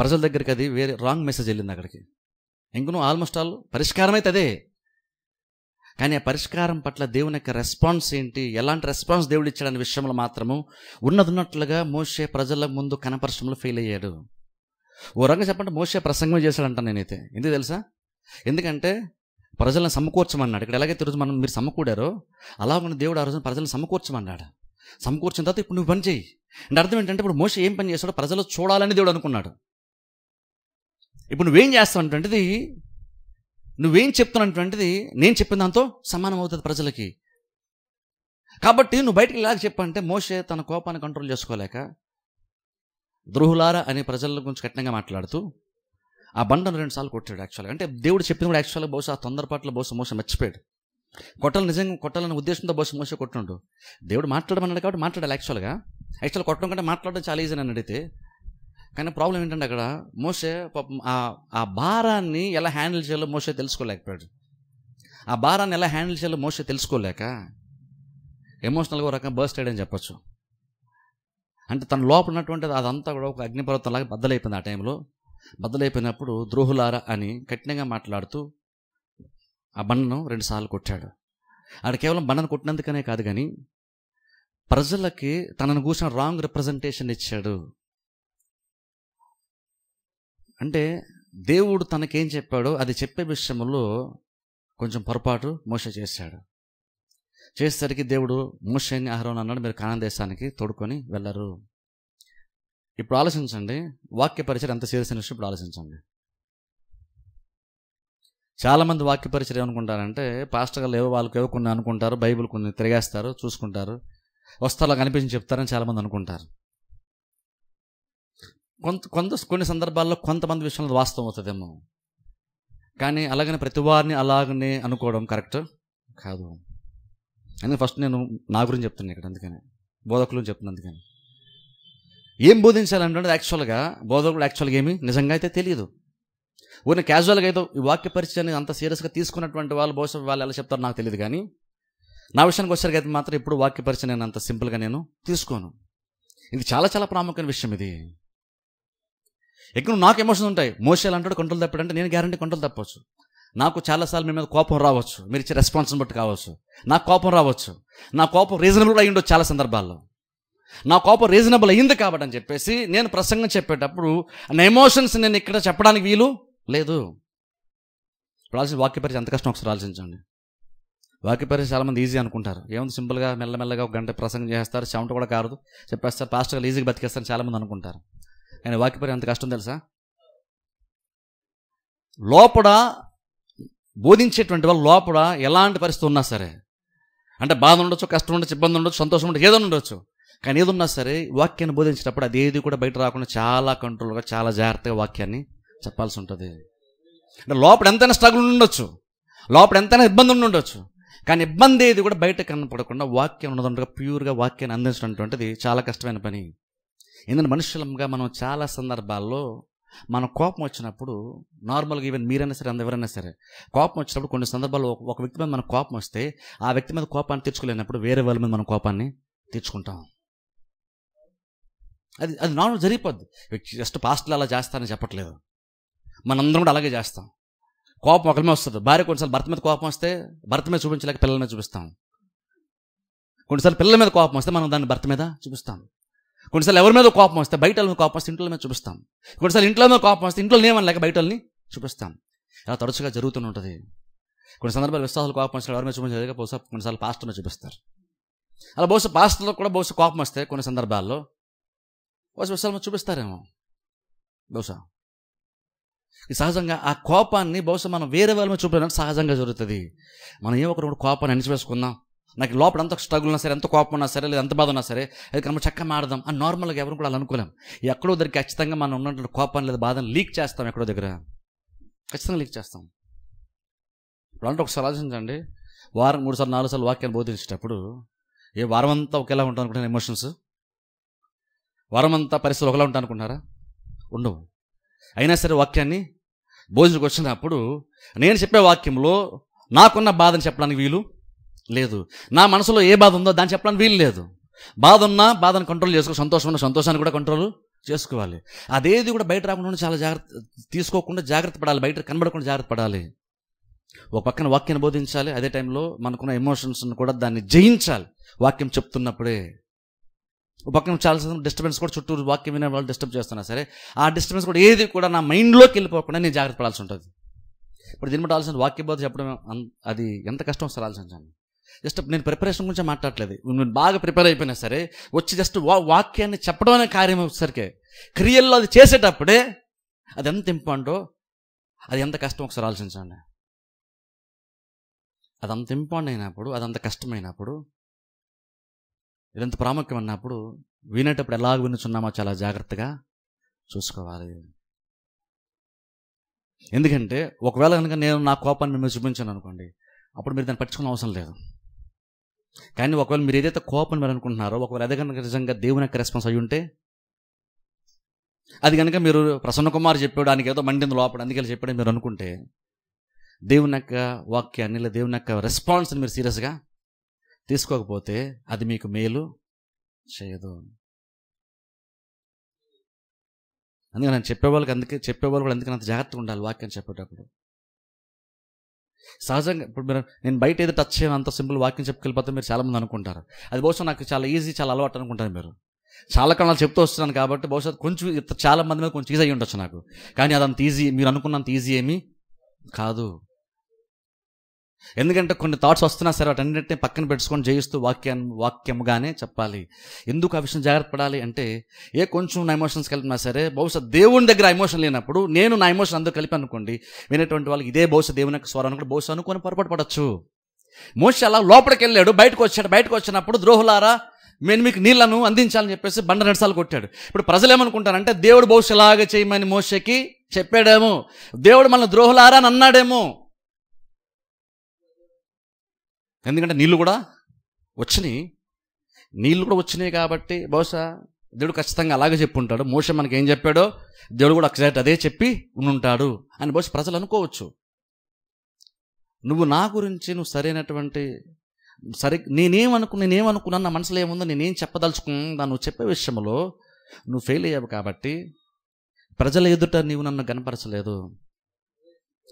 ప్రజల దగ్గరికి అది వేరే రాంగ్ మెసేజ్ వెళ్ళింది అక్కడికి ఇంకను ఆల్మోస్ట్ ఆల్ పరిష్కారం అయితే అదే కానీ ఆ పరిష్కారం పట్ల దేవుని యొక్క రెస్పాన్స్ ఏంటి ఎలాంటి రెస్పాన్స్ దేవుడు ఇచ్చాడనే విషయంలో మాత్రము ఉన్నదున్నట్లుగా మోసే ప్రజల ముందు కనపరచడంలో ఫెయిల్ అయ్యాడు ఓ రంగం చెప్పండి మోసే ప్రసంగం చేశాడంట నేనైతే ఎందుకు తెలుసా ఎందుకంటే ప్రజలను సమకూర్చమన్నాడు ఇక్కడ ఎలాగైతే ఈరోజు మనం మీరు సమకూడారో అలా ఉన్న దేవుడు ఆ రోజున ప్రజలను సమకూర్చమన్నాడు సమకూర్చిన తర్వాత ఇప్పుడు నువ్వు పని చేయి అంటే అర్థం ఏంటంటే ఇప్పుడు మోస ఏం పని చేస్తాడో ప్రజలు చూడాలని దేవుడు అనుకున్నాడు ఇప్పుడు నువ్వేం చేస్తావు అంటువంటిది నువ్వేం చెప్తున్నటువంటిది నేను చెప్పిన దాంతో సమానం అవుతుంది ప్రజలకి కాబట్టి నువ్వు బయటికి ఇలాగ చెప్పంటే మోసే తన కోపాన్ని కంట్రోల్ చేసుకోలేక ద్రోహులార అనే ప్రజల గురించి కఠినంగా మాట్లాడుతూ ఆ బండను రెండుసార్లు కొట్టాడు యాక్చువల్గా అంటే దేవుడు చెప్పింది కూడా యాక్చువల్గా బహుశా ఆ తొందరపాట్లో బహుశా మోసం మర్చిపోయాడు కొట్టాలి నిజంగా కొట్టాలనే ఉద్దేశంతో బస్సు మోసే కొట్టినట్టు దేవుడు మాట్లాడమన్నాడు కాబట్టి మాట్లాడాలి యాక్చువల్గా యాక్చువల్ కొట్టడం కంటే మాట్లాడడం చాలా ఈజీ అని అడిగితే కానీ ప్రాబ్లం ఏంటంటే అక్కడ మోసే ఆ భారాన్ని ఎలా హ్యాండిల్ చేయాలో మోసే తెలుసుకోలేకపోయాడు ఆ భారాన్ని ఎలా హ్యాండిల్ చేయాలో మోసే తెలుసుకోలేక ఎమోషనల్గా ఒక రకంగా బర్స్ట్ అయ్యాడని చెప్పొచ్చు అంటే తన లోపల ఉన్నటువంటి అదంతా కూడా ఒక అగ్నిపర్వతంలాగా బద్దలైపోయింది ఆ టైంలో బద్దలైపోయినప్పుడు ద్రోహులారా అని కఠినంగా మాట్లాడుతూ ఆ బండను రెండుసార్లు కొట్టాడు ఆడ కేవలం బండను కొట్టినందుకనే కాదు కానీ ప్రజలకి తనను కూర్చిన రాంగ్ రిప్రజెంటేషన్ ఇచ్చాడు అంటే దేవుడు తనకేం చెప్పాడో అది చెప్పే విషయంలో కొంచెం పొరపాటు మోస చేశాడు చేసేసరికి దేవుడు మోసని ఆహారం అన్నాడు మీరు కాన దేశానికి తోడుకొని వెళ్ళరు ఇప్పుడు ఆలోచించండి వాక్య పరిచయం ఎంత సీరియస్ అనేసి ఇప్పుడు ఆలోచించండి చాలామంది వాక్య పరిచయం ఏమనుకుంటారంటే పాస్టర్ గారు వాళ్ళకి కొన్ని అనుకుంటారు బైబిల్ కొన్ని తిరిగేస్తారు చూసుకుంటారు వస్తాలో కనిపించి చెప్తారని చాలామంది అనుకుంటారు కొంత కొంత కొన్ని సందర్భాల్లో కొంతమంది విషయంలో వాస్తవం అవుతుందేమో కానీ అలాగనే ప్రతి వారిని అలాగనే అనుకోవడం కరెక్ట్ కాదు అందుకే ఫస్ట్ నేను నా గురించి చెప్తున్నాను ఇక్కడ అందుకని బోధకులు చెప్తున్నాను అందుకని ఏం బోధించాలంటే యాక్చువల్గా బోధకుడు యాక్చువల్గా ఏమి నిజంగా అయితే తెలియదు ఊరిని క్యాజువల్గా అయితే ఈ వాక్య పరిచయాన్ని అంత సీరియస్గా తీసుకున్నటువంటి వాళ్ళు బహుశా వాళ్ళు ఎలా చెప్తారో నాకు తెలియదు కానీ నా విషయానికి వచ్చేసరికి అయితే మాత్రం ఇప్పుడు వాక్య పరిచయం నేను అంత సింపుల్గా నేను తీసుకోను ఇది చాలా చాలా ప్రాముఖ్యమైన విషయం ఇది ఎక్కడ నాకు ఎమోషన్స్ ఉంటాయి మోసేలు అంటాడు కంట్రోల్ తప్పాడంటే నేను గ్యారంటీ కంట్రోల్ తప్పవచ్చు నాకు చాలాసార్లు మీ మీద కోపం రావచ్చు మీరు ఇచ్చే రెస్పాన్స్ బట్టి కావచ్చు నా కోపం రావచ్చు నా కోపం రీజనబుల్ కూడా ఉండొచ్చు చాలా సందర్భాల్లో నా కోపం రీజనబుల్ అయ్యింది కాబట్టి అని చెప్పేసి నేను ప్రసంగం చెప్పేటప్పుడు నా ఎమోషన్స్ నేను ఇక్కడ చెప్పడానికి వీలు లేదు రాల్సిన వాక్య పరిచయం ఎంత కష్టం ఒకసారి ఆలోచించండి వాక్య పరిచయం చాలామంది ఈజీ అనుకుంటారు ఏముంది సింపుల్గా మెల్లమెల్లగా ఒక గంట ప్రసంగం చేస్తారు చెమట కూడా కారదు చెప్పేస్తారు పాస్టర్గా ఈజీగా బతికేస్తారు చాలామంది అనుకుంటారు కానీ వాక్య పరిచయం ఎంత కష్టం తెలుసా లోపల బోధించేటువంటి వాళ్ళు లోపల ఎలాంటి పరిస్థితి ఉన్నా సరే అంటే బాధ ఉండొచ్చు కష్టం ఉండొచ్చు ఇబ్బంది ఉండొచ్చు సంతోషం ఉండొచ్చు ఏదో ఉండొచ్చు కానీ ఉన్నా సరే వాక్యాన్ని బోధించేటప్పుడు అదేది కూడా బయట రాకుండా చాలా కంట్రోల్గా చాలా జాగ్రత్తగా వాక్యాన్ని చెప్పాల్సి ఉంటుంది అంటే లోపల ఎంతైనా స్ట్రగుల్ ఉండొచ్చు లోపల ఎంతైనా ఇబ్బంది ఉండొచ్చు కానీ ఇబ్బంది ఏది కూడా బయట కనపడకుండా వాక్యం ఉన్నదండగా ప్యూర్గా వాక్యాన్ని అందించడం చాలా కష్టమైన పని ఎందుకంటే మనుషులంగా మనం చాలా సందర్భాల్లో మన కోపం వచ్చినప్పుడు నార్మల్గా ఈవెన్ మీరైనా సరే అందరు ఎవరైనా సరే కోపం వచ్చినప్పుడు కొన్ని సందర్భాల్లో ఒక వ్యక్తి మీద మన కోపం వస్తే ఆ వ్యక్తి మీద కోపాన్ని తీర్చుకోలేనప్పుడు వేరే వాళ్ళ మీద మన కోపాన్ని తీర్చుకుంటాం అది అది నార్మల్ జరిగిపోద్ది జస్ట్ పాస్ట్లో అలా చేస్తానని చెప్పట్లేదు మనందరం కూడా అలాగే చేస్తాం కోపం ఒకరిమే వస్తుంది భార్య కొన్నిసార్లు భర్త మీద కోపం వస్తే భర్త మీద చూపించలేక పిల్లల మీద చూపిస్తాం కొన్నిసార్లు పిల్లల మీద కోపం వస్తే మనం దాన్ని భర్త మీద చూపిస్తాం కొన్నిసార్లు ఎవరి మీద కోపం వస్తే బయట మీద కోపం వస్తే ఇంట్లో మీద చూపిస్తాం కొన్నిసార్లు ఇంట్లో మీద కోపం వస్తే ఇంట్లో లేక బయట చూపిస్తాం ఇలా తరచుగా జరుగుతూనే ఉంటుంది కొన్ని సందర్భాలు విశ్వాసాలు కోపం వస్తే ఎవరి మీద చూపించలేక బహుశా కొన్నిసార్లు పాస్టర్ని చూపిస్తారు అలా బహుశా పాస్టర్లో కూడా బహుశా కోపం వస్తే కొన్ని సందర్భాల్లో బహుశా విశ్వాసం చూపిస్తారేమో బహుశా సహజంగా ఆ కోపాన్ని బహుశా మనం వేరే వాళ్ళ మీద చూపడానికి సహజంగా జరుగుతుంది మనం ఏ ఒకరు కోపాన్ని అణిచివేసుకుందాం నాకు లోపల ఎంత స్ట్రగుల్ ఉన్నా సరే ఎంత కోపం ఉన్నా సరే లేదా ఎంత బాధ ఉన్నా సరే అది మనం చక్కగా మాడదాం అని నార్మల్గా ఎవరు కూడా అలా అనుకోలేం ఎక్కడో దగ్గర ఖచ్చితంగా మనం ఉన్నటువంటి కోపాన్ని లేదా బాధను లీక్ చేస్తాం ఎక్కడో దగ్గర ఖచ్చితంగా లీక్ చేస్తాం ఇప్పుడు అంటే ఒకసారి ఆలోచించండి వారం మూడు సార్లు నాలుగు సార్లు వాక్యాన్ని బోధించేటప్పుడు ఏ వారం అంతా ఒకేలా ఉంటాం అనుకుంటున్నాను ఎమోషన్స్ వారం అంతా పరిస్థితులు ఒకలా ఉంటా అనుకుంటున్నారా ఉండవు అయినా సరే వాక్యాన్ని భోజనకు వచ్చినప్పుడు నేను చెప్పే వాక్యంలో నాకున్న బాధని చెప్పడానికి వీలు లేదు నా మనసులో ఏ బాధ ఉందో దాన్ని చెప్పడానికి వీలు లేదు బాధ ఉన్నా బాధను కంట్రోల్ చేసుకో సంతోషం ఉన్న సంతోషాన్ని కూడా కంట్రోల్ చేసుకోవాలి అదేది కూడా బయట రాకుండా చాలా జాగ్రత్త తీసుకోకుండా జాగ్రత్త పడాలి బయట కనబడకుండా జాగ్రత్త పడాలి ఒక పక్కన వాక్యాన్ని బోధించాలి అదే టైంలో మనకున్న ఎమోషన్స్ను కూడా దాన్ని జయించాలి వాక్యం చెప్తున్నప్పుడే ఒక పక్కన చాలా డిస్టర్బెన్స్ కూడా చుట్టూ వాక్యం వినే వాళ్ళు డిస్టర్బ్ చేస్తున్నా సరే ఆ డిస్టర్బెన్స్ కూడా ఏది కూడా నా మైండ్లోకి వెళ్ళిపోకుండా నేను జాగ్రత్త పడాల్సి ఉంటుంది ఇప్పుడు దీని బట్టి వాక్య బోధ చెప్పడం అది ఎంత కష్టం వస్తారు ఆలోచించాను జస్ట్ నేను ప్రిపరేషన్ గురించి మాట్లాడలేదు నేను బాగా ప్రిపేర్ అయిపోయినా సరే వచ్చి జస్ట్ వా వాక్యాన్ని చెప్పడం అనే కార్యం వచ్చేసరికి క్రియల్లో అది చేసేటప్పుడే అది ఎంత ఇంపార్టెంటో అది ఎంత కష్టం ఒకసారి ఆలోచించండి అది అంత ఇంపార్టెంట్ అయినప్పుడు అది అంత కష్టమైనప్పుడు ఇదంత ప్రాముఖ్యం అన్నప్పుడు వినేటప్పుడు ఎలా వినుచున్నామో చాలా జాగ్రత్తగా చూసుకోవాలి ఎందుకంటే ఒకవేళ కనుక నేను నా కోపాన్ని మిమ్మల్ని చూపించాను అనుకోండి అప్పుడు మీరు దాన్ని పట్టించుకున్న అవసరం లేదు కానీ ఒకవేళ మీరు ఏదైతే కోపం మీరు అనుకుంటున్నారో ఒకవేళ అదే కనుక నిజంగా దేవుని యొక్క రెస్పాన్స్ అయి ఉంటే అది కనుక మీరు ప్రసన్న కుమార్ చెప్పాడు ఆయనకి ఏదో మండింది లోపల అందుకే చెప్పాడు మీరు అనుకుంటే దేవుని యొక్క వాక్యాన్ని లేదా దేవుని యొక్క రెస్పాన్స్ని మీరు సీరియస్గా తీసుకోకపోతే అది మీకు మేలు చేయదు అందుకని నేను చెప్పేవాళ్ళకి అందుకే చెప్పేవాళ్ళు కూడా అందుకని అంత జాగ్రత్తగా ఉండాలి వాక్యం చెప్పేటప్పుడు సహజంగా ఇప్పుడు మీరు నేను బయట ఏదో టచ్ చేయను అంత సింపుల్ వాక్యం చెప్పుకెళ్ళిపోతే మీరు చాలామంది అనుకుంటారు అది బహుశా నాకు చాలా ఈజీ చాలా అలవాటు అనుకుంటారు మీరు చాలా కాలం చెప్తూ వస్తున్నాను కాబట్టి బహుశా కొంచెం చాలా మంది మీద కొంచెం ఈజీ అయ్యి ఉండొచ్చు నాకు కానీ అది అంత ఈజీ మీరు అనుకున్నంత ఈజీ ఏమీ కాదు ఎందుకంటే కొన్ని థాట్స్ వస్తున్నా సరే వాటన్నిటిని పక్కన పెట్టుకొని జయిస్తూ వాక్యం వాక్యముగానే చెప్పాలి ఎందుకు ఆ విషయం జాగ్రత్త పడాలి అంటే ఏ కొంచెం నా ఎమోషన్స్కి కలిపినా సరే బహుశా దేవుని దగ్గర ఎమోషన్ లేనప్పుడు నేను నా ఎమోషన్ అందరూ కలిపి అనుకోండి వినేటువంటి వాళ్ళకి ఇదే బహుశా దేవుని యొక్క స్వరం కూడా బహుశా అనుకొని పొరపాటు పడచ్చు మోషి అలా లోపలికి వెళ్ళాడు బయటకు వచ్చాడు బయటకు వచ్చినప్పుడు ద్రోహులారా నేను మీకు నీళ్లను అందించాలని చెప్పేసి బండ నడసాలు కొట్టాడు ఇప్పుడు ప్రజలు ఏమనుకుంటారంటే దేవుడు బహుశా ఇలాగ చేయమని మోషకి చెప్పాడేమో దేవుడు మన ద్రోహులారా అని అన్నాడేమో ఎందుకంటే నీళ్ళు కూడా వచ్చినాయి నీళ్ళు కూడా వచ్చినాయి కాబట్టి బహుశా దేవుడు ఖచ్చితంగా అలాగే చెప్పుంటాడు మోస మనకి ఏం చెప్పాడో దేవుడు కూడా ఒకసారి అదే చెప్పి ఉంటాడు అని బహుశా ప్రజలు అనుకోవచ్చు నువ్వు నా గురించి నువ్వు సరైనటువంటి సరి నేనేమనుకు నేనేమనుకున్నా నా మనసులో ఏముందో నేనేం చెప్పదలుచుకున్నా నువ్వు చెప్పే విషయంలో నువ్వు ఫెయిల్ అయ్యావు కాబట్టి ప్రజల ఎదుట నీవు నన్ను గనపరచలేదు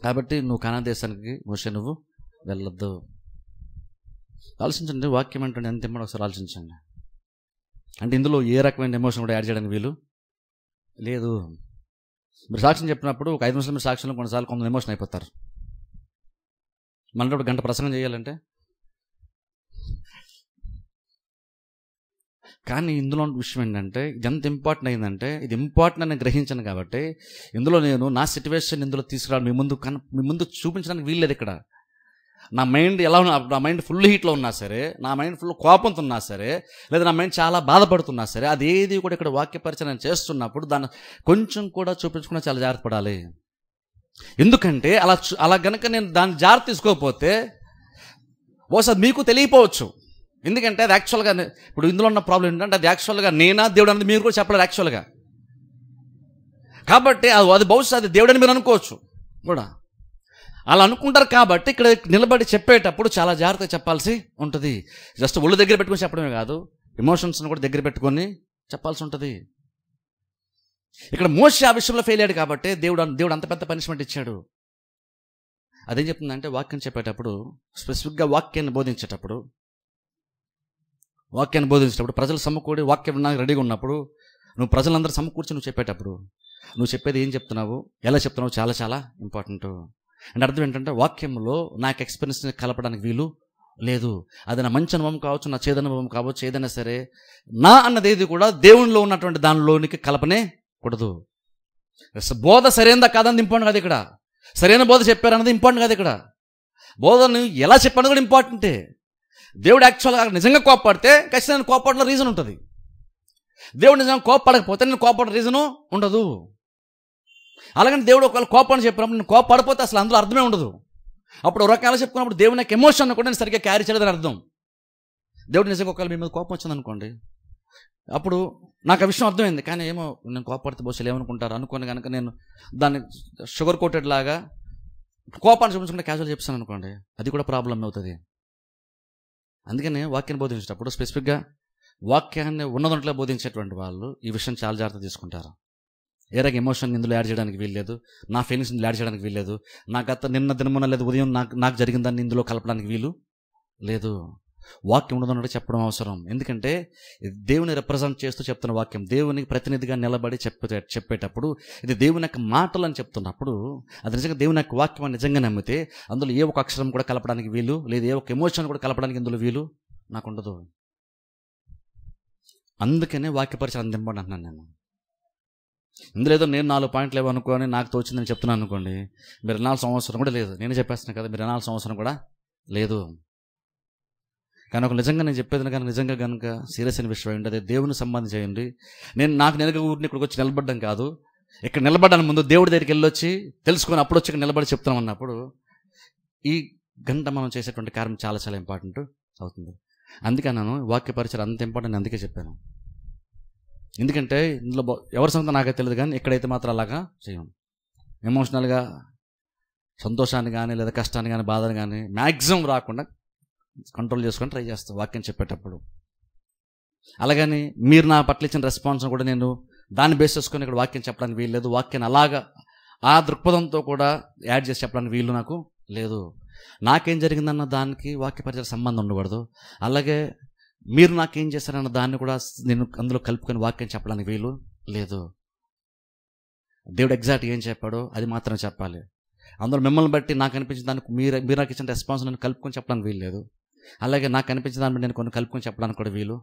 కాబట్టి నువ్వు కానా దేశానికి మోస నువ్వు వెళ్ళొద్దు ఆలోచించండి వాక్యం ఏంటంటే ఎంత ఇమ్మడో ఒకసారి ఆలోచించండి అంటే ఇందులో ఏ రకమైన ఎమోషన్ కూడా యాడ్ చేయడానికి వీలు లేదు మీరు సాక్ష్యం చెప్పినప్పుడు ఒక ఐదు నిమిషాలు మీరు సాక్ష్యంలో కొన్నిసార్లు కొంత ఎమోషన్ అయిపోతారు మనలో గంట ప్రసంగం చేయాలంటే కానీ ఇందులో విషయం ఏంటంటే ఇది ఎంత ఇంపార్టెంట్ అయిందంటే ఇది ఇంపార్టెంట్ అని గ్రహించాను కాబట్టి ఇందులో నేను నా సిచ్యువేషన్ ఇందులో తీసుకురావడం మీ ముందు కన మీ ముందు చూపించడానికి వీల్లేదు ఇక్కడ నా మైండ్ ఎలా ఉన్నా నా మైండ్ ఫుల్ హీట్లో ఉన్నా సరే నా మైండ్ ఫుల్ కోపంతో ఉన్నా సరే లేదా నా మైండ్ చాలా బాధపడుతున్నా సరే అది ఏది కూడా ఇక్కడ వాక్యపరిచయం చేస్తున్నప్పుడు దాన్ని కొంచెం కూడా చూపించకుండా చాలా జాగ్రత్త పడాలి ఎందుకంటే అలా అలా కనుక నేను దాన్ని జాగ్రత్త తీసుకోకపోతే బహుశా మీకు తెలియపోవచ్చు ఎందుకంటే అది యాక్చువల్గా ఇప్పుడు ఇందులో ఉన్న ప్రాబ్లం ఏంటంటే అది యాక్చువల్గా నేనా దేవుడు అనేది మీరు కూడా చెప్పలేదు యాక్చువల్గా కాబట్టి అది బహుశా అది దేవుడని మీరు అనుకోవచ్చు కూడా అలా అనుకుంటారు కాబట్టి ఇక్కడ నిలబడి చెప్పేటప్పుడు చాలా జాగ్రత్త చెప్పాల్సి ఉంటుంది జస్ట్ ఒళ్ళు దగ్గర పెట్టుకొని చెప్పడమే కాదు ఎమోషన్స్ని కూడా దగ్గర పెట్టుకొని చెప్పాల్సి ఉంటుంది ఇక్కడ మోస్ట్ ఆ విషయంలో ఫెయిల్ అయ్యాడు కాబట్టి దేవుడు దేవుడు అంత పెద్ద పనిష్మెంట్ ఇచ్చాడు అదేం చెప్తుందంటే వాక్యం చెప్పేటప్పుడు స్పెసిఫిక్గా వాక్యాన్ని బోధించేటప్పుడు వాక్యాన్ని బోధించేటప్పుడు ప్రజలు సమకూడి వాక్యం నాకు రెడీగా ఉన్నప్పుడు నువ్వు ప్రజలందరూ సమకూర్చి నువ్వు చెప్పేటప్పుడు నువ్వు చెప్పేది ఏం చెప్తున్నావు ఎలా చెప్తున్నావు చాలా చాలా ఇంపార్టెంట్ అంటే అర్థం ఏంటంటే వాక్యంలో నాకు ఎక్స్పీరియన్స్ని కలపడానికి వీలు లేదు అది నా మంచి అనుభవం కావచ్చు నా చేదనుభవం కావచ్చు ఏదైనా సరే నా అన్నదేది కూడా దేవునిలో ఉన్నటువంటి దానిలోనికి కలపనే కూడదు బోధ సరైనదా కాదని ఇంపార్టెంట్ కాదు ఇక్కడ సరైన బోధ చెప్పారన్నది ఇంపార్టెంట్ కాదు ఇక్కడ బోధను ఎలా చెప్పాను కూడా ఇంపార్టెంటే దేవుడు యాక్చువల్గా నిజంగా కోప్పడితే ఖచ్చితంగా కోపడలో రీజన్ ఉంటుంది దేవుడు నిజంగా కోపడకపోతే నేను కోపడే రీజను ఉండదు అలాగని దేవుడు ఒకవేళ కోపాన్ని చెప్పినప్పుడు నేను కోప పడిపోతే అసలు అందులో అర్థమే ఉండదు అప్పుడు రకాల చెప్పుకున్నప్పుడు దేవుని యొక్క ఎమోషన్ కూడా నేను సరిగ్గా క్యారీ చేయలేదని అర్థం దేవుడు నిజంగా ఒకవేళ మీ మీద కోపం వచ్చింది అనుకోండి అప్పుడు నాకు ఆ విషయం అర్థమైంది కానీ ఏమో నేను కోపడితే బస్సులు ఏమనుకుంటారు అనుకోని కనుక నేను దాన్ని షుగర్ కోటెడ్ లాగా కోపాన్ని చూపించకుండా క్యాజువల్ చెప్పాను అనుకోండి అది కూడా ప్రాబ్లం అవుతుంది అందుకనే వాక్యాన్ని బోధించేటప్పుడు స్పెసిఫిక్గా వాక్యాన్ని ఉన్నదంట్లో బోధించేటువంటి వాళ్ళు ఈ విషయం చాలా జాగ్రత్త తీసుకుంటారు ఎరగ ఎమోషన్ ఇందులో యాడ్ చేయడానికి వీల్లేదు నా ఫీలింగ్స్ యాడ్ చేయడానికి వీల్లేదు నా గత నిన్న దినమున లేదు ఉదయం నాకు నాకు జరిగిన దాన్ని ఇందులో కలపడానికి వీలు లేదు వాక్యం ఉండదన్నట్టు చెప్పడం అవసరం ఎందుకంటే దేవుని రిప్రజెంట్ చేస్తూ చెప్తున్న వాక్యం దేవునికి ప్రతినిధిగా నిలబడి చెప్పే చెప్పేటప్పుడు ఇది దేవుని యొక్క మాటలు అని చెప్తున్నప్పుడు అది నిజంగా దేవుని యొక్క వాక్యం నిజంగా నమ్మితే అందులో ఏ ఒక అక్షరం కూడా కలపడానికి వీలు లేదు ఏ ఒక ఎమోషన్ కూడా కలపడానికి ఇందులో వీలు నాకు ఉండదు అందుకనే వాక్యపరిచయం అందింపండి అంటున్నాను నేను ఇందులో ఏదో నేను నాలుగు పాయింట్లు ఇవ్వనుకోని నాకు తోచిందని చెప్తున్నాను అనుకోండి మీరు నాలుగు సంవత్సరం కూడా లేదు నేనే చెప్పేస్తున్నాను కదా మీరు నాలుగు సంవత్సరం కూడా లేదు కానీ ఒక నిజంగా నేను చెప్పేది కానీ నిజంగా కనుక సీరియస్ అయిన విషయం ఏంటి అదే దేవుని సంబంధించి చేయండి నేను నాకు నెలగా ఊరిని ఇక్కడికి వచ్చి నిలబడ్డం కాదు ఇక్కడ నిలబడ్డాను ముందు దేవుడి దగ్గరికి వెళ్ళొచ్చి తెలుసుకొని అప్పుడు వచ్చి నిలబడి చెప్తున్నాం అన్నప్పుడు ఈ గంట మనం చేసేటువంటి కార్యం చాలా చాలా ఇంపార్టెంట్ అవుతుంది అందుకే నేను వాక్య పరిచయం అంత ఇంపార్టెంట్ అందుకే చెప్పాను ఎందుకంటే ఇందులో ఎవరి సొంతం నాకే తెలియదు కానీ ఇక్కడైతే మాత్రం అలాగా చేయం ఎమోషనల్గా సంతోషాన్ని కానీ లేదా కష్టాన్ని కానీ బాధను కానీ మ్యాక్సిమం రాకుండా కంట్రోల్ చేసుకొని ట్రై చేస్తాను వాక్యం చెప్పేటప్పుడు అలాగని మీరు నా పట్ల ఇచ్చిన రెస్పాన్స్ కూడా నేను దాన్ని బేస్ చేసుకొని ఇక్కడ వాక్యం చెప్పడానికి వీలు లేదు వాక్యాన్ని అలాగా ఆ దృక్పథంతో కూడా యాడ్ చేసి చెప్పడానికి వీలు నాకు లేదు నాకేం జరిగిందన్న దానికి వాక్యపరిచయ సంబంధం ఉండకూడదు అలాగే మీరు నాకేం చేశారన్న దాన్ని కూడా నేను అందులో కలుపుకొని వాక్యం చెప్పడానికి వీలు లేదు దేవుడు ఎగ్జాక్ట్ ఏం చెప్పాడో అది మాత్రం చెప్పాలి అందులో మిమ్మల్ని బట్టి నాకు అనిపించిన దానికి మీరు మీరు నాకు ఇచ్చిన రెస్పాన్స్ నేను కలుపుకొని చెప్పడానికి వీలు లేదు అలాగే నాకు అనిపించిన దాన్ని నేను కొన్ని కలుపుకొని చెప్పడానికి కూడా వీలు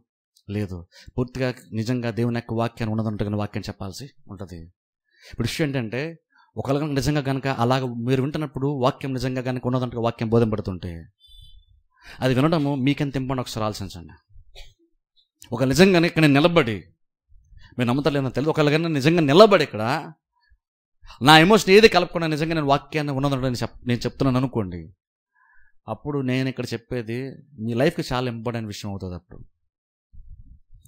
లేదు పూర్తిగా నిజంగా దేవుని యొక్క వాక్యాన్ని ఉన్నదంటే వాక్యం చెప్పాల్సి ఉంటుంది ఇప్పుడు ఇష్యూ ఏంటంటే ఒకవేళ కనుక నిజంగా కనుక అలాగ మీరు వింటున్నప్పుడు వాక్యం నిజంగా కనుక ఉన్నదంటే వాక్యం బోధం పడుతుంటే అది వినడము మీకెంత ఇంపార్టెంట్ ఒకసారి ఆలోచించండి ఒక నిజంగానే ఇక్కడ నిలబడి మీరు నమ్ముతలేదని తెలియదు ఒకళ్ళకన్నా నిజంగా నిలబడి ఇక్కడ నా ఎమోషన్ ఏది కలపకుండా నిజంగా నేను వాక్యాన్ని ఉన్నదని చెప్ నేను చెప్తున్నాను అనుకోండి అప్పుడు నేను ఇక్కడ చెప్పేది మీ లైఫ్కి చాలా ఇంపార్టెంట్ విషయం అవుతుంది అప్పుడు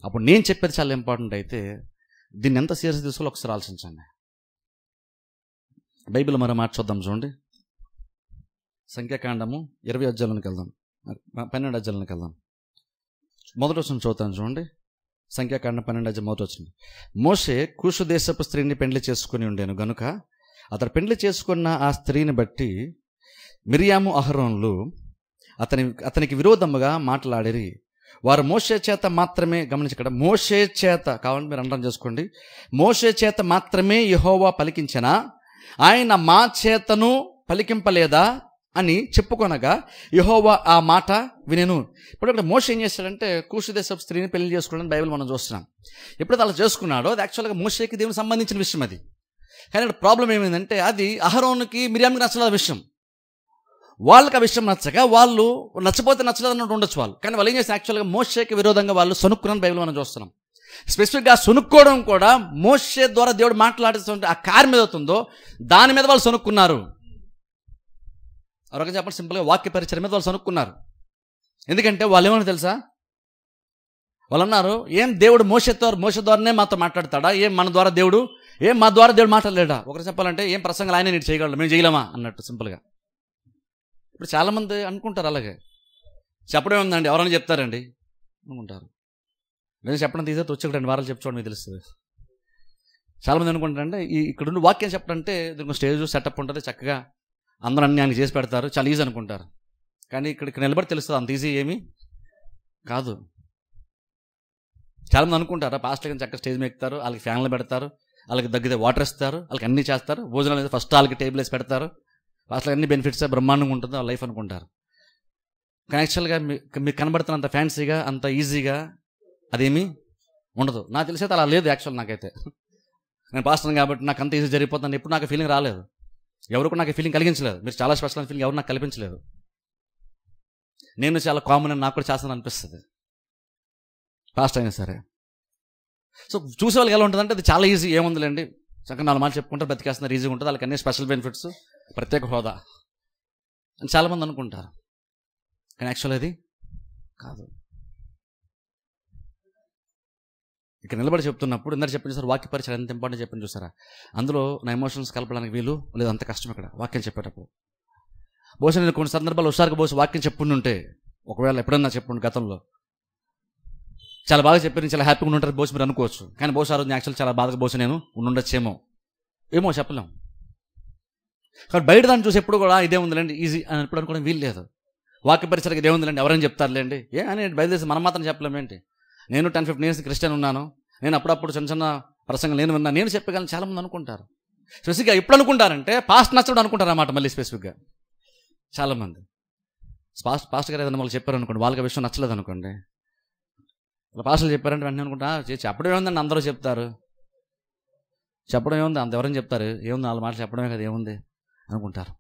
అప్పుడు నేను చెప్పేది చాలా ఇంపార్టెంట్ అయితే దీన్ని ఎంత సీరియస్ తీసుకోవాలో ఒకసారి ఆలోచించండి బైబిల్ మరో మాట చూద్దాం చూడండి సంఖ్యాకాండము ఇరవై అధ్యాయులకు వెళ్దాం పన్నెండు అధ్యాయులకు వెళ్దాం మొదటి వచ్చిన చదువుతాను చూడండి సంఖ్యాకాండ పన్నెండు అధ్యాయం మొదటి వచ్చింది మోసే కూసు దేశపు స్త్రీని పెండ్లి చేసుకుని ఉండేను గనుక అతడు పెండ్లి చేసుకున్న ఆ స్త్రీని బట్టి మిరియాము అహరోన్లు అతని అతనికి విరోధముగా మాట్లాడిరి వారు మోసే చేత మాత్రమే గమనించక్కడ మోసే చేత కావాలని మీరు అండం చేసుకోండి మోసే చేత మాత్రమే యహోవా పలికించిన ఆయన మా చేతను పలికింపలేదా అని చెప్పుకొనగా యహోవా ఆ మాట వినేను ఇప్పుడు అక్కడ మోస ఏం చేశాడంటే కూసుదేశపు స్త్రీని పెళ్లి చేసుకోవడానికి బైబిల్ మనం చూస్తున్నాం ఎప్పుడైతే అలా చేసుకున్నాడో అది యాక్చువల్గా మోషేకి దేవుని సంబంధించిన విషయం అది కానీ ఇక్కడ ప్రాబ్లం ఏమైందంటే అది అహరోన్కి మిర్యామ్కి నచ్చలేదు విషయం వాళ్ళకి ఆ విషయం నచ్చక వాళ్ళు నచ్చపోతే నచ్చలేదన్నట్టు అన్నట్టు ఉండొచ్చు వాళ్ళు కానీ వాళ్ళు ఏం చేస్తారు యాక్చువల్గా మోషేకి విరోధంగా వాళ్ళు సొనుక్కున్నాను బైబిల్ మనం చూస్తున్నాం స్పెసిఫిక్గా సొనుక్కోవడం కూడా మోషే ద్వారా దేవుడు మాట్లాడుతుంటే ఆ కార్ మీద అవుతుందో దాని మీద వాళ్ళు సొనుక్కున్నారు ఆ చెప్పాలి చెప్పండి సింపుల్గా వాక్య పరిచయం మీద వాళ్ళు సనుక్కున్నారు ఎందుకంటే వాళ్ళు ఏమని తెలుసా వాళ్ళు అన్నారు ఏం దేవుడు మోస ద్వారా మోస ద్వారానే మాతో మాట్లాడతాడా ఏం మన ద్వారా దేవుడు ఏం మా ద్వారా దేవుడు మాట్లాడలేడా ఒకరు చెప్పాలంటే ఏం ప్రసంగాలు ఆయన నేను చేయగలడు మేము చేయలేమా అన్నట్టు సింపుల్గా ఇప్పుడు చాలామంది అనుకుంటారు అలాగే చెప్పడం ఉందండి ఎవరైనా చెప్తారండి అనుకుంటారు నేను చెప్పడం తీసేది వచ్చి వారాలు చెప్పుకోవడం మీకు తెలుస్తుంది చాలామంది అనుకుంటారంటే ఈ ఇక్కడ ఉండి వాక్యం చెప్పడంటే దీనికి స్టేజ్ సెటప్ ఉంటుంది చక్కగా అందరూ అన్నీ ఆయన చేసి పెడతారు చాలా ఈజీ అనుకుంటారు కానీ ఇక్కడికి నిలబడి తెలుస్తుంది అంత ఈజీ ఏమి కాదు చాలామంది అనుకుంటారు పాస్టర్ కానీ చక్కగా స్టేజ్ మీద ఎక్కుతారు వాళ్ళకి ఫ్యాన్లు పెడతారు వాళ్ళకి దగ్గర వాటర్ ఇస్తారు వాళ్ళకి అన్ని చేస్తారు భోజనాలు ఫస్ట్ వాళ్ళకి టేబుల్ వేసి పెడతారు అసలు అన్ని బెనిఫిట్స్ బ్రహ్మాండంగా ఉంటుంది ఆ లైఫ్ అనుకుంటారు కానీ యాక్చువల్గా మీకు కనబడుతున్న అంత ఫ్యాన్సీగా అంత ఈజీగా అదేమీ ఉండదు నాకు తెలిసైతే అలా లేదు యాక్చువల్ నాకైతే నేను పాస్టర్ కాబట్టి నాకు అంత ఈజీ జరిగిపోతుంది ఎప్పుడు నాకు ఫీలింగ్ రాలేదు ఎవరు నాకు ఫీలింగ్ కలిగించలేదు మీరు చాలా స్పెషల్ ఫీలింగ్ ఎవరు నాకు కల్పించలేదు నేను చాలా కామన్ అని నాకు కూడా చేస్తాను అనిపిస్తుంది ఫాస్ట్ అయినా సరే సో చూసేవాళ్ళకి ఎలా ఉంటుందంటే అది చాలా ఈజీ ఏముందిలేండి చక్కగా నాలుగు మాటలు చెప్పుకుంటారు బతికేస్తున్నారు ఈజీగా ఉంటుంది వాళ్ళకి అన్ని స్పెషల్ బెనిఫిట్స్ ప్రత్యేక హోదా అని చాలామంది అనుకుంటారు కానీ యాక్చువల్ అది కాదు ఇక్కడ నిలబడి చెప్తున్నప్పుడు ఇందరూ చెప్పండి సార్ వాక్య పరిచయం ఎంత ఇంపార్టెంట్ చెప్పండి చూసారా అందులో నా ఎమోషన్స్ కలపడానికి వీలు లేదు అంత కష్టం ఇక్కడ వాక్యం చెప్పేటప్పుడు బహుశా నేను కొన్ని సందర్భాలు హుషారుగా బహుశా వాక్యం చెప్పుండుంటే ఒకవేళ ఎప్పుడన్నా చెప్పండి గతంలో చాలా బాగా చెప్పి నేను చాలా హ్యాపీగా ఉంటారు బహుశా మీరు అనుకోవచ్చు కానీ బహుశా రోజు యాక్చువల్ చాలా బాధగా బహుశా నేను ఉండొచ్చేమో ఏమో చెప్పలేం కాబట్టి బయట దాన్ని చూసి ఎప్పుడు కూడా ఇదే ఉందిలేండి ఈజీ అని ఎప్పుడు అనుకోవడం వీలు లేదు వాక్య పరిచయకి ఇదే ఉందిలేండి ఎవరైనా చెప్తారులేండి ఏ అని బయలుదేసి మనం మాత్రం చెప్పలేము ఏంటి నేను టెన్ ఫిఫ్టీన్ ఇయర్స్ క్రిస్టియన్ ఉన్నాను నేను అప్పుడప్పుడు చిన్న చిన్న ప్రసంగం నేను విన్నా నేను చెప్పగలను చాలామంది అనుకుంటారు స్పెసిఫిక్గా ఇప్పుడు అనుకుంటారంటే పాస్ట్ నచ్చడం అనుకుంటారు అన్నమాట మళ్ళీ స్పెసిఫిక్గా చాలామంది పాస్ట్ పాస్ట్ గారు ఏదైనా వాళ్ళు చెప్పారనుకోండి వాళ్ళకి విషయం నచ్చలేదు అనుకోండి వాళ్ళ పాస్టర్లు చెప్పారంటే వెంటనే అనుకుంటా చెప్పడం ఏముందండి అందరూ చెప్తారు చెప్పడం ఏముంది అంత ఎవరైనా చెప్తారు ఏముంది వాళ్ళ మాటలు చెప్పడమే కదా ఏముంది అనుకుంటారు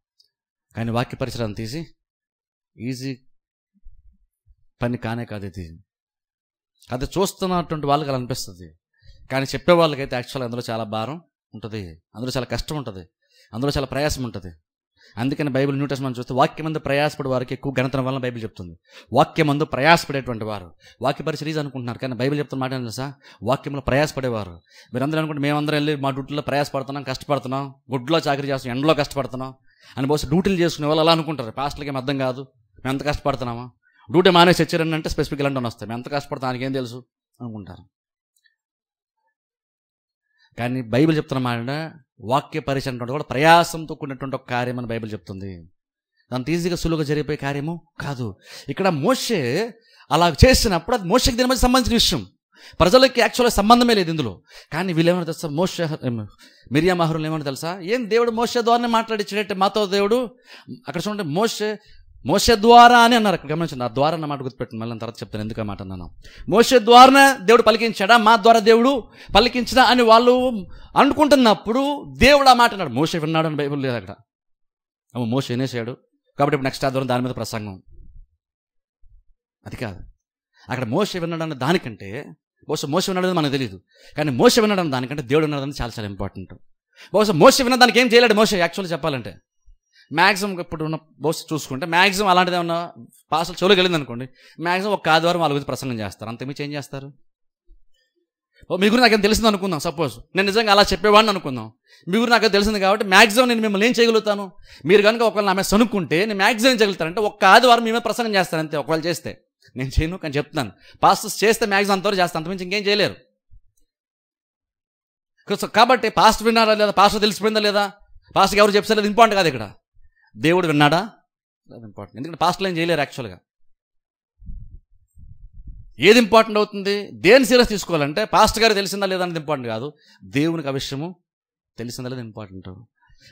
కానీ వాక్య పరిసరాన్ని తీసి ఈజీ పని కానే కాదు తీసి అది చూస్తున్నటువంటి వాళ్ళకి అలా అనిపిస్తుంది కానీ చెప్పే అయితే యాక్చువల్గా అందులో చాలా భారం ఉంటుంది అందులో చాలా కష్టం ఉంటుంది అందులో చాలా ప్రయాసం ఉంటుంది అందుకని బైబిల్ న్యూటర్స్ మనం చూస్తే వాక్యం మందు ప్రయాసపడే వారికి ఎక్కువ గణతనం వలన బైబిల్ చెప్తుంది వాక్యం మందు ప్రయాసపడేటువంటి వారు వాక్య సిరీస్ అనుకుంటున్నారు కానీ బైబిల్ చెప్తున్న మాట ఏంటో సార్ వాక్యంలో ప్రయాసపడేవారు మీరందరూ అనుకుంటే మేమందరం వెళ్ళి మా డ్యూటీలో ప్రయాసపడుతున్నాం కష్టపడుతున్నాం గుడ్లో చాకరీ చేస్తున్నాం ఎండలో కష్టపడుతున్నాం అని బహుశా డ్యూటీలు చేసుకునే వాళ్ళు అలా అనుకుంటారు పాస్టర్లకి ఏం అర్థం కాదు మేము ఎంత కష్టపడుతున్నామా డ్యూటీ మానేసి వచ్చారని అంటే స్పెసిఫిక్ ఇలాంటి వస్తాయి ఎంత కష్టపడతా దానికేం తెలుసు అనుకుంటారు కానీ బైబిల్ చెప్తున్న మాట వాక్య పరిచయం కూడా ప్రయాసంతో కూడినటువంటి ఒక కార్యం అని బైబిల్ చెప్తుంది దాని ఈజీగా సులువుగా జరిగిపోయే కార్యము కాదు ఇక్కడ మోసే అలా చేసినప్పుడు అది మోసకి దీని మధ్య సంబంధించిన విషయం ప్రజలకి యాక్చువల్గా సంబంధమే లేదు ఇందులో కానీ వీళ్ళు ఏమైనా తెలుసా మోస మిరియా మహరులు ఏమైనా తెలుసా ఏం దేవుడు మోసే ద్వారానే మాట్లాడించినట్టే మాతో దేవుడు అక్కడ చూడండి మోసే మోస ద్వారా అని అన్నారు అక్కడ గమనించండి ఆ ద్వారా అన్నమాట గుర్తుపెట్టండి మళ్ళీ తర్వాత చెప్తాను ఎందుకు మాట అన్నాను మోస ద్వారా దేవుడు పలికించాడా మా ద్వారా దేవుడు పలికించడా అని వాళ్ళు అనుకుంటున్నప్పుడు దేవుడు ఆ మాట అన్నాడు మోస విన్నాడు అని బైబుల్ లేదు అక్కడ అమ్మ మోస వినేసాడు కాబట్టి నెక్స్ట్ నెక్స్ట్ ఆధ్వర్యం దాని మీద ప్రసంగం అది కాదు అక్కడ మోస విన్నాడు అన్న దానికంటే బహుశా మోస విన్నాడు మనకు తెలియదు కానీ మోస వినడం దానికంటే దేవుడు వినడం చాలా చాలా ఇంపార్టెంట్ బహుశా మోస విన్న దానికి ఏం చేయలేడు మోస యాక్చువల్గా చెప్పాలంటే మ్యాక్సిమం ఇప్పుడు ఉన్న బోస్ చూసుకుంటే మ్యాక్సిమం అలాంటిది ఏమన్నా పాసలు చెవులకు వెళ్ళింది అనుకోండి మ్యాక్సిమం ఒక ఆదివారం వాళ్ళ గురించి ప్రసంగం చేస్తారు అంత మీరు చేంజ్ చేస్తారు మీ గురించి నాకేం తెలిసింది అనుకుందాం సపోజ్ నేను నిజంగా అలా చెప్పేవాడిని అనుకుందాం మీ గురించి నాకు తెలిసింది కాబట్టి మ్యాక్సిమం నేను మిమ్మల్ని ఏం చేయగలుగుతాను మీరు కనుక ఒకవేళ నా మీద సనుక్కుంటే నేను మ్యాక్సిమం చేయగలుగుతానంటే ఒక్క ఆదివారం మేమే మీద ప్రసంగం చేస్తాను అంతే ఒకవేళ చేస్తే నేను చేయను కానీ చెప్తాను పాస్టర్స్ చేస్తే మ్యాక్సిమం అంతవరకు చేస్తాను అంతమించి ఇంకేం చేయలేరు కాబట్టి పాస్ట్ విన్నారా లేదా పాస్టర్ తెలిసిపోయిందా లేదా పాస్ట్కి ఎవరు చెప్పలేదు ఇంపార్టెంట్ కాదు ఇక్కడ దేవుడు విన్నాడా అది ఇంపార్టెంట్ ఎందుకంటే పాస్టర్లు ఏం చేయలేరు యాక్చువల్గా ఏది ఇంపార్టెంట్ అవుతుంది దేని సీరియస్ తీసుకోవాలంటే పాస్టర్ గారు తెలిసిందా లేదా అనేది ఇంపార్టెంట్ కాదు దేవునికి ఆ విషయము తెలిసిందా లేదా ఇంపార్టెంట్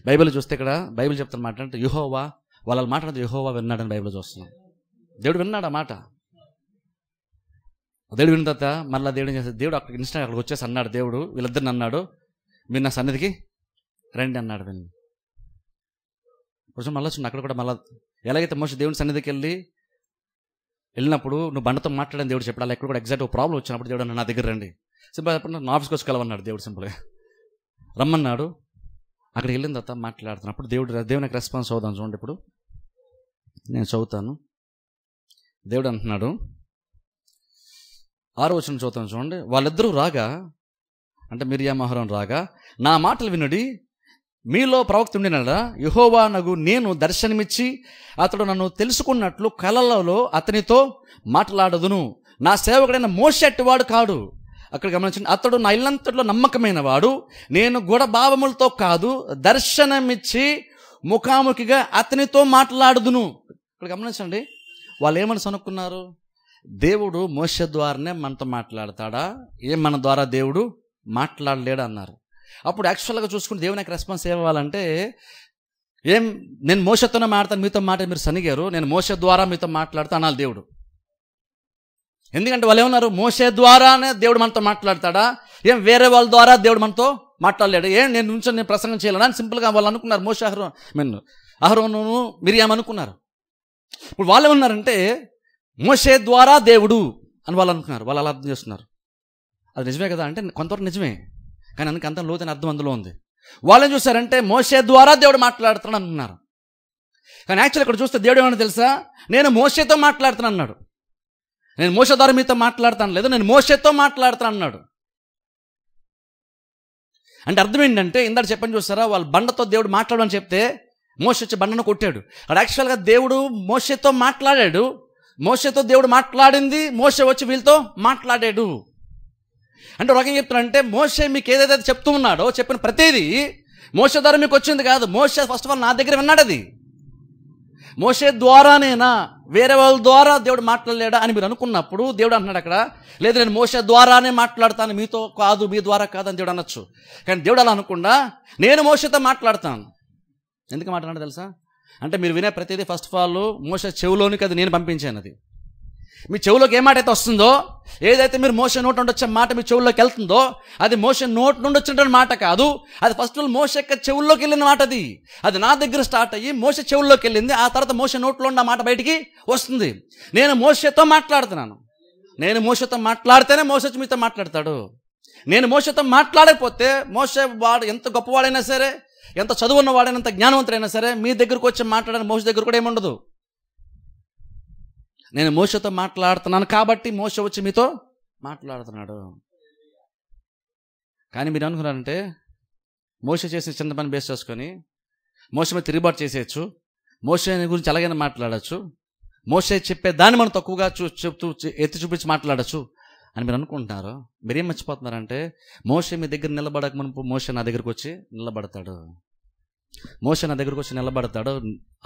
బైబిల్ చూస్తే ఇక్కడ బైబిల్ చెప్తున్న మాట అంటే యుహోవా వాళ్ళు మాట యుహోవా విన్నాడని బైబిల్ చూస్తున్నాం దేవుడు విన్నాడు ఆ మాట దేవుడు విన్న తర్వాత మళ్ళీ దేవుడు చేస్తే దేవుడు అక్కడ ఇన్స్టెంట్ అక్కడికి వచ్చేసి అన్నాడు దేవుడు వీళ్ళిద్దరిని అన్నాడు మీరు నా సన్నిధికి రండి అన్నాడు వీళ్ళని ఒకసారి మళ్ళీ చూడు అక్కడ కూడా మళ్ళీ ఎలాగైతే మోసం దేవుని సన్నిధికి వెళ్ళి వెళ్ళినప్పుడు నువ్వు బండతో మాట్లాడని దేవుడు చెప్పాడు అలా ఎక్కడ కూడా ఎగ్జాక్ట్ ప్రాబ్లం వచ్చినప్పుడు దేవుడు నా దగ్గర రండి సింపుల్ చెప్పండి నా ఆఫీస్కి వచ్చి కలవన్నాడు దేవుడు సింపుల్గా రమ్మన్నాడు అక్కడికి వెళ్ళిన తర్వాత మాట్లాడుతున్నప్పుడు దేవుడు దేవునికి రెస్పాన్స్ అవుదాం చూడండి ఇప్పుడు నేను చదువుతాను దేవుడు అంటున్నాడు ఆరో వచ్చిన చదువుతాను చూడండి వాళ్ళిద్దరూ రాగా అంటే మిరియా మహరం రాగా నా మాటలు వినుడి మీలో ప్రవక్త ఉండినడా యహోవా నగు నేను దర్శనమిచ్చి అతడు నన్ను తెలుసుకున్నట్లు కలలలో అతనితో మాట్లాడదును నా సేవకుడైన మోసెట్టివాడు కాడు అక్కడ గమనించండి అతడు నా ఇల్లంతట్లో నమ్మకమైన వాడు నేను గుడభావములతో కాదు దర్శనమిచ్చి ముఖాముఖిగా అతనితో మాట్లాడుదును ఇక్కడ గమనించండి వాళ్ళు ఏమని అనుకున్నారు దేవుడు మోస ద్వారానే మనతో మాట్లాడతాడా ఏం మన ద్వారా దేవుడు మాట్లాడలేడు అన్నారు అప్పుడు యాక్చువల్గా చూసుకుని దేవుని నాకు రెస్పాన్స్ ఇవ్వాలంటే ఏం నేను మోసతోనే మాట్లాడతాను మీతో మాట మీరు సనిగారు నేను మోస ద్వారా మీతో మాట్లాడతాను అనాలి దేవుడు ఎందుకంటే వాళ్ళు ఏమన్నారు మోసే ద్వారానే దేవుడు మనతో మాట్లాడతాడా ఏం వేరే వాళ్ళ ద్వారా దేవుడు మనతో మాట్లాడలేడు ఏం నేను నుంచి నేను ప్రసంగం చేయాలని సింపుల్గా వాళ్ళు అనుకున్నారు మోస అహ్రో మెన్ను అహరోను మీరు ఏమనుకున్నారు ఇప్పుడు వాళ్ళు ఏమన్నారంటే మోసే ద్వారా దేవుడు అని వాళ్ళు అనుకున్నారు వాళ్ళు అలా అర్థం చేస్తున్నారు అది నిజమే కదా అంటే కొంతవరకు నిజమే కానీ అందుకే అంత లోతైన అర్థం అందులో ఉంది వాళ్ళని చూసారంటే మోసే ద్వారా దేవుడు మాట్లాడుతున్నాడు అంటున్నారు కానీ యాక్చువల్ ఇక్కడ చూస్తే దేవుడు ఏమన్నా తెలుసా నేను మోసేతో మాట్లాడుతున్నాను అన్నాడు నేను మోస ద్వారా మీతో మాట్లాడతాను లేదు నేను మోసేతో మాట్లాడుతాను అన్నాడు అంటే అర్థం ఏంటంటే ఇందాక చెప్పని చూస్తారా వాళ్ళు బండతో దేవుడు మాట్లాడమని చెప్తే మోస వచ్చి బండను కొట్టాడు అక్కడ యాక్చువల్గా దేవుడు మోసతో మాట్లాడాడు మోసతో దేవుడు మాట్లాడింది మోస వచ్చి వీళ్ళతో మాట్లాడాడు అంటే ఒక చెప్తున్నా అంటే మోసే మీకు ఏదైతే చెప్తూ ఉన్నాడో చెప్పిన ప్రతిదీ మోస ద్వారా మీకు వచ్చింది కాదు మోస ఫస్ట్ ఆఫ్ ఆల్ నా దగ్గర విన్నాడు అది మోసే ద్వారానేనా వేరే వాళ్ళ ద్వారా దేవుడు మాట్లాడలేడా అని మీరు అనుకున్నప్పుడు దేవుడు అన్నాడు అక్కడ లేదు నేను మోసే ద్వారానే మాట్లాడతాను మీతో కాదు మీ ద్వారా కాదు అని దేవుడు అనొచ్చు కానీ దేవుడు అలా అనుకుండా నేను మోసతో మాట్లాడతాను ఎందుకు మాట్లాడాడు తెలుసా అంటే మీరు వినే ప్రతిదీ ఫస్ట్ ఆఫ్ ఆల్ మోస చెవులోనికి అది నేను పంపించాను అది మీ చెవులోకి ఏ మాట అయితే వస్తుందో ఏదైతే మీరు మోస నోట్ నుండి వచ్చే మాట మీ చెవుల్లోకి వెళ్తుందో అది మోషన్ నోట్ నుండి వచ్చినటువంటి మాట కాదు అది ఫస్ట్ ఆల్ మోస యొక్క చెవుల్లోకి వెళ్ళిన మాట అది అది నా దగ్గర స్టార్ట్ అయ్యి మోస చెవుల్లోకి వెళ్ళింది ఆ తర్వాత మోస నోట్లో ఉన్న మాట బయటికి వస్తుంది నేను మోసతో మాట్లాడుతున్నాను నేను మోసతో మాట్లాడితేనే మోస మీతో మాట్లాడతాడు నేను మోసతో మాట్లాడకపోతే మోస వాడు ఎంత గొప్పవాడైనా సరే ఎంత చదువున్న ఉన్నవాడైనా ఎంత జ్ఞానవంతుడైనా సరే మీ దగ్గరకు వచ్చి మాట్లాడని మోస దగ్గర కూడా ఏమి ఉండదు నేను మోసతో మాట్లాడుతున్నాను కాబట్టి మోస వచ్చి మీతో మాట్లాడుతున్నాడు కానీ మీరు అనుకున్నారంటే మోస చేసిన చిన్న పని బేస్ చేసుకొని మోసమే మీద తిరుగుబాటు చేసేయచ్చు మోస గురించి ఎలాగైనా మాట్లాడచ్చు మోసే చెప్పే దాన్ని మనం తక్కువగా చూ చెప్తూ ఎత్తి చూపించి మాట్లాడచ్చు అని మీరు అనుకుంటున్నారు మీరేం మర్చిపోతున్నారంటే మోస మీ దగ్గర నిలబడక మునుపు మోస నా దగ్గరకు వచ్చి నిలబడతాడు మోస నా దగ్గరకు వచ్చి నిలబడతాడు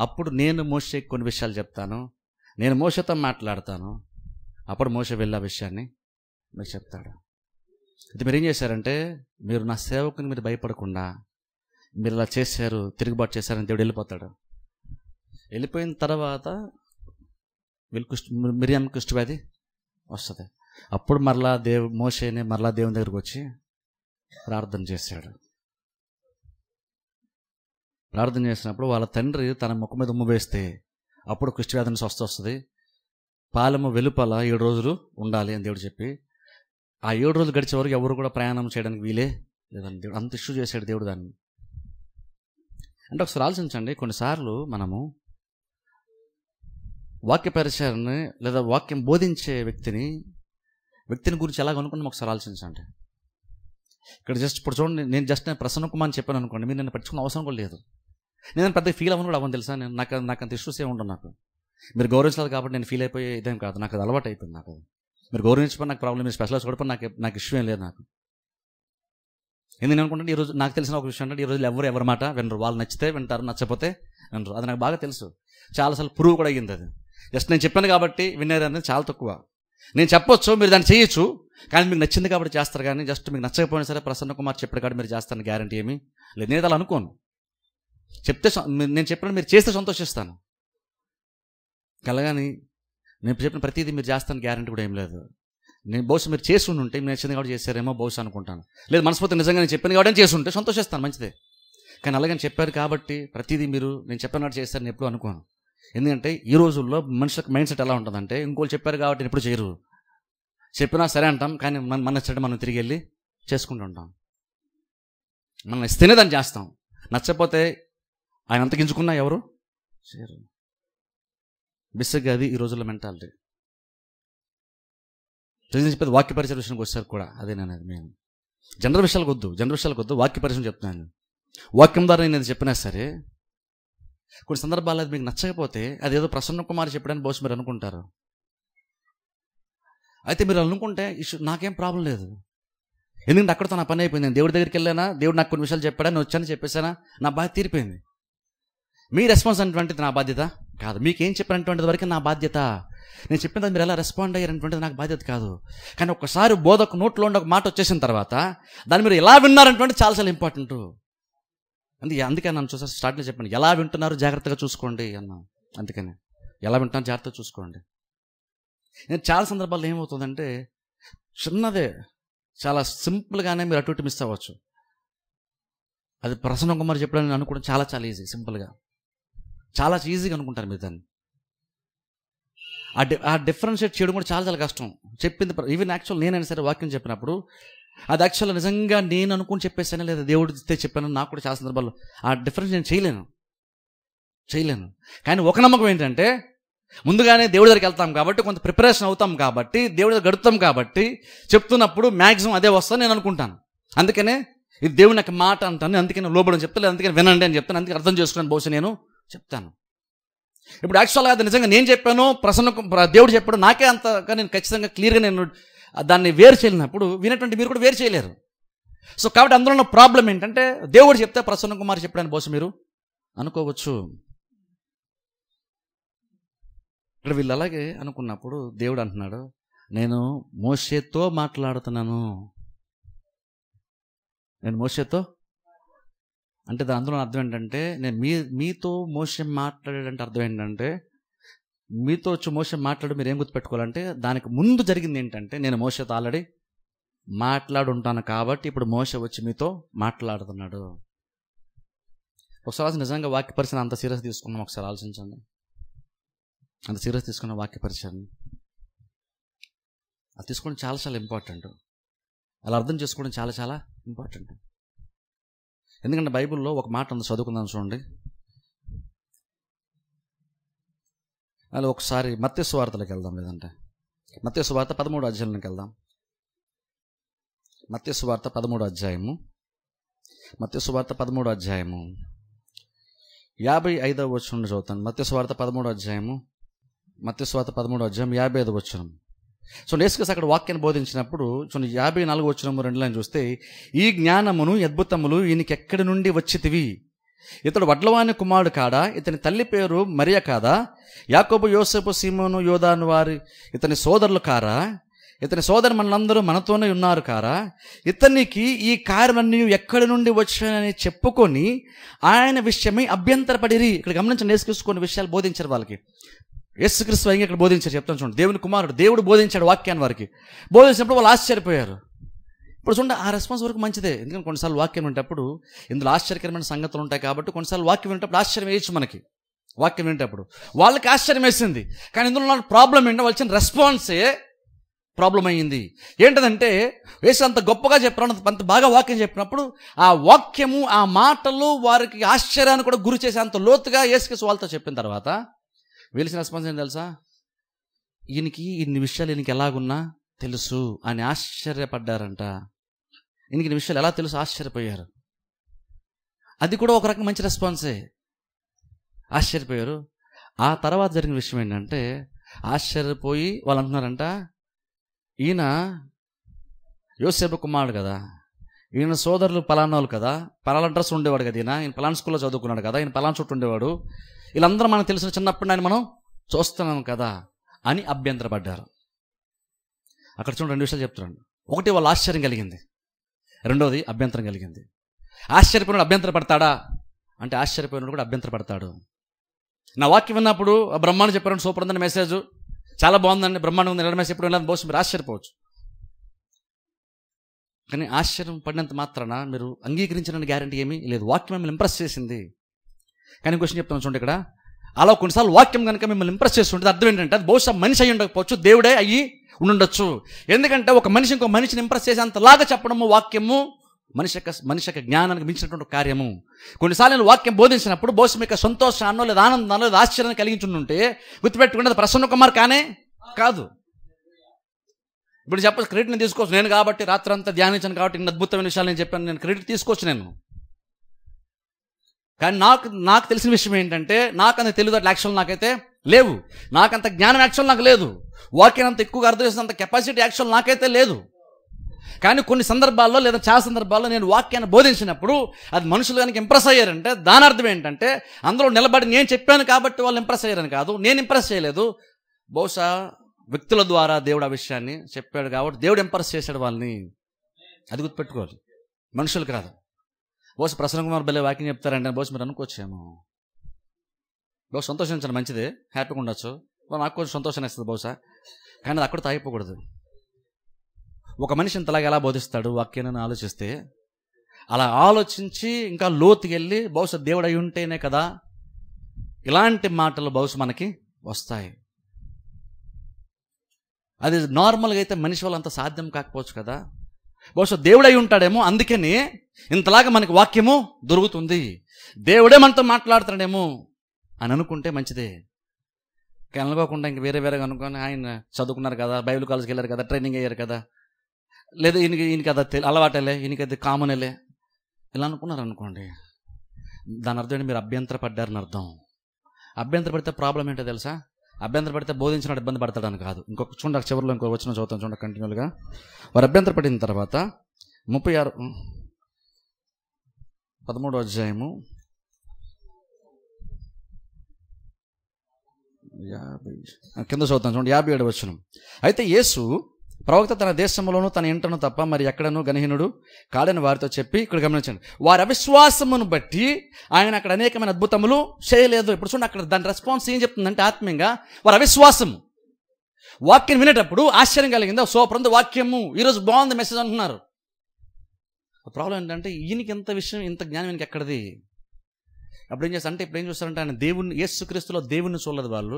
అప్పుడు నేను మోసే కొన్ని విషయాలు చెప్తాను నేను మోసతో మాట్లాడతాను అప్పుడు మోస వెళ్ళి ఆ విషయాన్ని మీకు చెప్తాడు అయితే మీరు ఏం చేశారంటే మీరు నా సేవకుని మీద భయపడకుండా మీరు ఇలా చేశారు తిరుగుబాటు చేశారని దేవుడు వెళ్ళిపోతాడు వెళ్ళిపోయిన తర్వాత విల్కుష్ట మిరియం కుష్ఠవ్యాధి వస్తుంది అప్పుడు మరలా దేవు మోసేనే మరలా దేవుని దగ్గరకు వచ్చి ప్రార్థన చేశాడు ప్రార్థన చేసినప్పుడు వాళ్ళ తండ్రి తన ముఖం మీద ఉమ్మ వేస్తే అప్పుడు కుష్ఠవ్యాధి నుంచి వస్తుంది పాలెము వెలుపల ఏడు రోజులు ఉండాలి అని దేవుడు చెప్పి ఆ ఏడు రోజులు గడిచే వరకు ఎవరు కూడా ప్రయాణం చేయడానికి వీలే లేదని దేవుడు అంత ఇష్యూ చేశాడు దేవుడు దాన్ని అంటే ఒకసారి ఆలోచించండి కొన్నిసార్లు మనము వాక్య పరిచయాన్ని లేదా వాక్యం బోధించే వ్యక్తిని వ్యక్తిని గురించి ఎలాగ అనుకున్నాం ఒకసారి ఆలోచించండి ఇక్కడ జస్ట్ ఇప్పుడు చూడండి నేను జస్ట్ నేను ప్రసన్న కుమార్ అని చెప్పాను అనుకోండి మీరు నేను పట్టుకున్న అవసరం కూడా లేదు నేను పెద్ద ఫీల్ అవ్వను కూడా అవ్వను తెలుసా నేను నాకు నాకు అంత ఇష్యూస్ ఏమి నాకు మీరు గౌరవించలేదు కాబట్టి నేను ఫీల్ అయిపోయే ఇదేం కాదు నాకు అది అలవాటు అయిపోయింది నాకు మీరు గౌరవించడం నాకు ప్రాబ్లం మీరు స్పెషలైజ్ కూడా నాకు నాకు ఇష్యూ ఏం లేదు నాకు ఎందుకు అనుకుంటే ఈరోజు నాకు తెలిసిన ఒక విషయం అంటే ఈ రోజులు ఎవరు ఎవరి మాట వినరు వాళ్ళు నచ్చితే వింటారు నచ్చపోతే వినరు అది నాకు బాగా తెలుసు చాలాసార్లు పురుగు కూడా అయ్యింది అది జస్ట్ నేను చెప్పాను కాబట్టి వినేది అనేది చాలా తక్కువ నేను చెప్పొచ్చు మీరు దాన్ని చేయొచ్చు కానీ మీకు నచ్చింది కాబట్టి చేస్తారు కానీ జస్ట్ మీకు నచ్చకపోయినా సరే ప్రసన్న కుమార్ చెప్పాడు కాబట్టి మీరు చేస్తారని గ్యారంటీ ఏమి లేదు నేను అలా అనుకోను చెప్తే నేను చెప్పిన మీరు చేస్తే సంతోషిస్తాను కలగాని నేను చెప్పిన ప్రతిదీ మీరు చేస్తాను గ్యారంటీ కూడా ఏం లేదు నేను బహుశా మీరు చేసి ఉంటే నేను నచ్చింది కాబట్టి చేశారేమో బహుశా అనుకుంటాను లేదు మనస్ఫూర్తి నిజంగా నేను చెప్పిన కాబట్టి చేసి ఉంటే సంతోషిస్తాను మంచిదే కానీ అలాగని చెప్పారు కాబట్టి ప్రతిదీ మీరు నేను చెప్పినట్టు చేస్తారని ఎప్పుడు అనుకోను ఎందుకంటే ఈ రోజుల్లో మనుషులకు మైండ్ సెట్ ఎలా ఉంటుందంటే ఇంకోళ్ళు చెప్పారు కాబట్టి ఎప్పుడు చేయరు చెప్పినా సరే అంటాం కానీ మన మన చెడ్డ మనం తిరిగి వెళ్ళి చేసుకుంటూ ఉంటాం మనం ఇస్తేనే దాన్ని చేస్తాం నచ్చపోతే ఆయన అంతకించుకున్నా ఎవరు చేయరు అది ఈ రోజుల్లో మెంటాలిటీ చెప్పేది వాక్య పరిచయం విషయానికి వచ్చారు కూడా అదే నేను అది నేను జనరల్ విషయాలకు వద్దు జనరల్ విషయాలకు వద్దు వాక్య పరిచయం చెప్తున్నాను వాక్యం ద్వారా నేను చెప్పినా సరే కొన్ని సందర్భాల్లో అది మీకు నచ్చకపోతే అది ఏదో ప్రసన్న కుమార్ చెప్పడానికి బోస్ మీరు అనుకుంటారు అయితే మీరు అనుకుంటే ఇష్యూ నాకేం ప్రాబ్లం లేదు ఎందుకంటే అక్కడతో నా పని అయిపోయింది నేను దేవుడి దగ్గరికి వెళ్ళానా దేవుడు నాకు కొన్ని విషయాలు నేను వచ్చాను చెప్పేసానా నా బాధ తీరిపోయింది మీ రెస్పాన్స్ అనేటువంటిది నా బాధ్యత కాదు మీకేం చెప్పినటువంటి వరకు నా బాధ్యత నేను చెప్పిన మీరు ఎలా రెస్పాండ్ అయ్యారంటే నాకు బాధ్యత కాదు కానీ ఒకసారి బోధకు నోట్లో ఉండే ఒక మాట వచ్చేసిన తర్వాత దాన్ని మీరు ఎలా విన్నారంటే చాలా చాలా ఇంపార్టెంట్ అందుకే అందుకే నన్ను చూసారు స్టార్ట్లో చెప్పండి ఎలా వింటున్నారు జాగ్రత్తగా చూసుకోండి అన్న అందుకని ఎలా వింటున్నారు జాగ్రత్తగా చూసుకోండి నేను చాలా సందర్భాల్లో ఏమవుతుందంటే చిన్నదే చాలా సింపుల్గానే మీరు అటు ఇటు మిస్ అవ్వచ్చు అది ప్రసన్న కుమార్ చెప్పడం నేను అనుకోవడం చాలా చాలా ఈజీ సింపుల్గా చాలా ఈజీగా అనుకుంటారు మీరు దాన్ని ఆ డి ఆ డిఫరెన్షియేట్ చేయడం కూడా చాలా చాలా కష్టం చెప్పింది ఈవెన్ యాక్చువల్ నేనైనా సరే వాక్యం చెప్పినప్పుడు అది యాక్చువల్ నిజంగా నేను అనుకుని చెప్పేసాను లేదా దేవుడు ఇస్తే చెప్పాను నాకు కూడా చాలా సందర్భాల్లో ఆ డిఫరెన్స్ నేను చేయలేను చేయలేను కానీ ఒక నమ్మకం ఏంటంటే ముందుగానే దేవుడి దగ్గరికి వెళ్తాం కాబట్టి కొంత ప్రిపరేషన్ అవుతాం కాబట్టి దేవుడి దగ్గర గడుపుతాం కాబట్టి చెప్తున్నప్పుడు మ్యాక్సిమం అదే వస్తుంది నేను అనుకుంటాను అందుకనే ఇది దేవుని నాకు మాట అంటాను అందుకని లోబడని చెప్తాను అందుకని వినండి అని చెప్తాను అందుకని అర్థం చేసుకున్నాను బహుశా నేను చెప్తాను ఇప్పుడు యాక్చువల్గా అది నిజంగా నేను చెప్పాను ప్రసన్న దేవుడు చెప్పాడు నాకే అంతగా నేను ఖచ్చితంగా క్లియర్గా నేను దాన్ని వేరు చేయలేనప్పుడు వినేటువంటి మీరు కూడా వేరు చేయలేరు సో కాబట్టి అందులో ఉన్న ప్రాబ్లం ఏంటంటే దేవుడు చెప్తే ప్రసన్న కుమార్ చెప్పడానికి బోసం మీరు అనుకోవచ్చు ఇక్కడ వీళ్ళు అలాగే అనుకున్నప్పుడు దేవుడు అంటున్నాడు నేను మోసేతో మాట్లాడుతున్నాను నేను మోసేతో అంటే దాని అందులో అర్థం ఏంటంటే నేను మీ మీతో మోసం మాట్లాడాడంటే అర్థం ఏంటంటే మీతో వచ్చి మోసం మాట్లాడు మీరు ఏం గుర్తుపెట్టుకోవాలంటే దానికి ముందు జరిగింది ఏంటంటే నేను మోసతో ఆల్రెడీ మాట్లాడుంటాను కాబట్టి ఇప్పుడు మోస వచ్చి మీతో మాట్లాడుతున్నాడు ఒకసారి నిజంగా వాక్య పరిచయం అంత సీరియస్ తీసుకున్నాం ఒకసారి ఆలోచించండి అంత సీరియస్ తీసుకున్న వాక్య పరిచయాన్ని అది తీసుకోవడం చాలా చాలా ఇంపార్టెంట్ అలా అర్థం చేసుకోవడం చాలా చాలా ఇంపార్టెంట్ ఎందుకంటే బైబిల్లో ఒక మాట ఉంది చదువుకుందాం చూడండి అలా ఒకసారి మత్స్య వార్తలకు వెళ్దాం లేదంటే మత్స్య వార్త పదమూడు అధ్యాయంలోకి వెళ్దాం మత్స్య వార్త పదమూడు అధ్యాయము మత్స్య వార్త పదమూడు అధ్యాయము యాభై ఐదవ వచ్చిన చదువుతాను మత్స్య వార్త పదమూడు అధ్యాయము మత్స్య వార్త పదమూడు అధ్యాయం యాభై ఐదు వచ్చినాం చూడండి యేసుకృష్ణ అక్కడ వాక్యాన్ని బోధించినప్పుడు చూడండి యాభై నాలుగు వచ్చిన రెండులో చూస్తే ఈ జ్ఞానమును అద్భుతములు ఈయనకెక్కడి నుండి వచ్చితివి ఇతడు వడ్లవాని కుమారుడు కాడా ఇతని తల్లి పేరు మరియ కాదా యాకోబు యోసేపు సీమోను యోధాను వారి ఇతని సోదరులు కారా ఇతని సోదరు మనందరూ మనతోనే ఉన్నారు కారా ఇతనికి ఈ కార్యమన్నీ ఎక్కడి నుండి వచ్చానని చెప్పుకొని ఆయన విషయమై అభ్యంతరపడిరి ఇక్కడ గమనించండి నేర్చుకున్న విషయాలు బోధించారు వాళ్ళకి యేసుక్రీస్తు స్వయంగా ఇక్కడ బోధించారు చెప్తాను చూడండి దేవుని కుమారుడు దేవుడు బోధించాడు వాక్యాన్ని వారికి బోధించినప్పుడు వాళ్ళు ఆశ్చర్యపోయారు ఇప్పుడు చూడండి ఆ రెస్పాన్స్ వరకు మంచిదే ఎందుకంటే కొన్నిసార్లు వాక్యం వింటప్పుడు ఇందులో ఆశ్చర్యకరమైన సంగతులు ఉంటాయి కాబట్టి కొన్నిసార్లు వాక్యం వింటప్పుడు ఆశ్చర్యం వేయచ్చు మనకి వాక్యం వింటప్పుడు వాళ్ళకి ఆశ్చర్యం వేసింది కానీ ఇందులో ఉన్న ప్రాబ్లం ఏంటో వాళ్ళు చిన్న రెస్పాన్సే ప్రాబ్లం అయ్యింది ఏంటంటే వేసి అంత గొప్పగా చెప్పిన అంత బాగా వాక్యం చెప్పినప్పుడు ఆ వాక్యము ఆ మాటలు వారికి ఆశ్చర్యాన్ని కూడా గురి చేసే అంత లోతుగా వేసుకేసి వాళ్ళతో చెప్పిన తర్వాత వెలిసిన రెస్పాన్స్ ఏం తెలుసా ఈయనకి ఇన్ని విషయాలు ఈయనకి ఎలాగున్నా తెలుసు అని ఆశ్చర్యపడ్డారంట ఈయనకి ఇన్ని విషయాలు ఎలా తెలుసు ఆశ్చర్యపోయారు అది కూడా ఒక రకం మంచి రెస్పాన్సే ఆశ్చర్యపోయారు ఆ తర్వాత జరిగిన విషయం ఏంటంటే ఆశ్చర్యపోయి వాళ్ళు అంటున్నారంట ఈయన యోసేపు కుమారుడు కదా ఈయన సోదరులు పలానా వాళ్ళు కదా పలాన అడ్రస్ ఉండేవాడు కదా ఈయన ఈయన పలాన్ స్కూల్లో చదువుకున్నాడు కదా ఈయన పలాన్ చుట్టూ ఉండేవాడు వీళ్ళందరూ మనకు తెలిసిన చిన్నప్పుడు ఆయన మనం చూస్తున్నాం కదా అని అభ్యంతరపడ్డారు అక్కడ చూడండి రెండు విషయాలు చెప్తున్నాడు ఒకటి వాళ్ళు ఆశ్చర్యం కలిగింది రెండోది అభ్యంతరం కలిగింది ఆశ్చర్యపోయినాడు అభ్యంతరపడతాడా అంటే ఆశ్చర్యపోయినాడు కూడా అభ్యంతరపడతాడు నా వాక్యం విన్నప్పుడు బ్రహ్మాండం చెప్పారండి సూపర్ ఉందని మెసేజ్ చాలా బాగుందండి బ్రహ్మాండం ఉంది రెండు మెసేజ్ ఇప్పుడు వెళ్ళాలని బహుశా మీరు ఆశ్చర్యపోవచ్చు కానీ ఆశ్చర్యం పడినంత మాత్రాన మీరు అంగీకరించిన గ్యారంటీ ఏమీ లేదు వాక్యం మిమ్మల్ని ఇంప్రెస్ చేసింది కానీ క్వశ్చన్ చెప్తాను చూడండి ఇక్కడ అలా కొన్నిసార్లు వాక్యం కనుక మిమ్మల్ని ఇంప్రెస్ చేస్తుంటే అర్థం ఏంటంటే అది బహుశా మనిషి అయ్యి ఉండకపోవచ్చు దేవుడే అయ్యి ఉండొచ్చు ఎందుకంటే ఒక మనిషి ఇంకో మనిషిని ఇంప్రెస్ చేసేంతలాగా చెప్పడము వాక్యము మనిషి యొక్క మనిషి యొక్క జ్ఞానానికి మించినటువంటి కార్యము కొన్నిసార్లు నేను వాక్యం బోధించినప్పుడు బహుశా మీకు సంతోషాన్నో లేదా ఆనందాన్నో లేదా ఆశ్చర్యాన్ని కలిగించుంటే గుర్తుపెట్టుకుంటే ప్రసన్న కుమార్ కానే కాదు ఇప్పుడు చెప్పచ్చు క్రెడిట్ నేను తీసుకోవచ్చు నేను కాబట్టి రాత్రంతా ధ్యానించాను కాబట్టి ఇన్ని అద్భుతమైన విషయాలు నేను చెప్పాను నేను క్రెడిట్ తీసుకోవచ్చు నేను కానీ నాకు నాకు తెలిసిన విషయం ఏంటంటే నాకంత తెలివితేటలు యాక్చువల్ నాకైతే లేవు నాకంత జ్ఞానం యాక్చువల్ నాకు లేదు వాక్యం అంత ఎక్కువగా అర్థం చేసినంత కెపాసిటీ యాక్చువల్ నాకైతే లేదు కానీ కొన్ని సందర్భాల్లో లేదా చాలా సందర్భాల్లో నేను వాక్యాన్ని బోధించినప్పుడు అది మనుషులు కనుక ఇంప్రెస్ అయ్యారంటే దాని అర్థం ఏంటంటే అందులో నిలబడి నేను చెప్పాను కాబట్టి వాళ్ళు ఇంప్రెస్ అయ్యారని కాదు నేను ఇంప్రెస్ చేయలేదు బహుశా వ్యక్తుల ద్వారా దేవుడు ఆ విషయాన్ని చెప్పాడు కాబట్టి దేవుడు ఎంపరస్ చేశాడు వాళ్ళని అది గుర్తుపెట్టుకోవాలి మనుషులు కాదు బోస్ ప్రసన్న కుమార్ బలే వాకింగ్ చెప్తారంటే బోస్ మీరు అనుకోవచ్చేమో బహు సంతోషించండి మంచిదే హ్యాపీగా ఉండొచ్చు నాకు కొంచెం సంతోషం ఇస్తుంది బహుశా కానీ అది అక్కడ తాగిపోకూడదు ఒక మనిషి ఇంతలాగా ఎలా బోధిస్తాడు వాక్యాన్ని ఆలోచిస్తే అలా ఆలోచించి ఇంకా లోతుకెళ్ళి వెళ్ళి బహుశా దేవుడు అయి ఉంటేనే కదా ఇలాంటి మాటలు బహుశా మనకి వస్తాయి అది నార్మల్గా అయితే మనిషి అంత సాధ్యం కాకపోవచ్చు కదా బహుశా దేవుడై ఉంటాడేమో అందుకని ఇంతలాగా మనకి వాక్యము దొరుకుతుంది దేవుడే మనతో మాట్లాడుతున్నాడేమో అని అనుకుంటే మంచిదే అనుకోకుండా ఇంక వేరే వేరేగా అనుకొని ఆయన చదువుకున్నారు కదా బైబిల్ కాలేజ్కి వెళ్ళారు కదా ట్రైనింగ్ అయ్యారు కదా లేదా ఈయనకి ఈయనకి అది అలవాటేలే ఈయనకి అది కామన్లే ఇలా అనుకున్నారు అనుకోండి దాని అర్థం ఏంటి మీరు అభ్యంతరపడ్డారని అర్థం అభ్యంతరపడితే ప్రాబ్లం ఏంటో తెలుసా అభ్యంతర పడితే బోధించినట్టు ఇబ్బంది పడతాడని కాదు ఇంకొక చూడండి చివరిలో ఇంకొక వచ్చిన చదువుతాం చూడండి కంటిన్యూగా వారు అభ్యంతర పడిన తర్వాత ముప్పై ఆరు పదమూడో అధ్యాయము యాభై కింద చదువుతాం చూడండి యాభై ఏడు వచ్చినాం అయితే యేసు ప్రవక్త తన దేశంలోనూ తన ఇంటను తప్ప మరి ఎక్కడనూ గణహీనుడు కాడని వారితో చెప్పి ఇక్కడ గమనించండి వారి అవిశ్వాసమును బట్టి ఆయన అక్కడ అనేకమైన అద్భుతములు చేయలేదు ఇప్పుడు చూడండి అక్కడ దాని రెస్పాన్స్ ఏం చెప్తుందంటే ఆత్మీయంగా వారి అవిశ్వాసము వాక్యం వినేటప్పుడు ఆశ్చర్యం కలిగిందా సోపరంద వాక్యము ఈరోజు బాగుంది మెసేజ్ అంటున్నారు ప్రాబ్లం ఏంటంటే ఈయనకి ఇంత విషయం ఇంత జ్ఞానం ఈయనకి ఎక్కడది అప్పుడు ఏం చేస్తారంటే ఇప్పుడు ఏం చూస్తారంటే ఆయన దేవుణ్ణి యేసుక్రీస్తులో దేవుణ్ణి చూడలేదు వాళ్ళు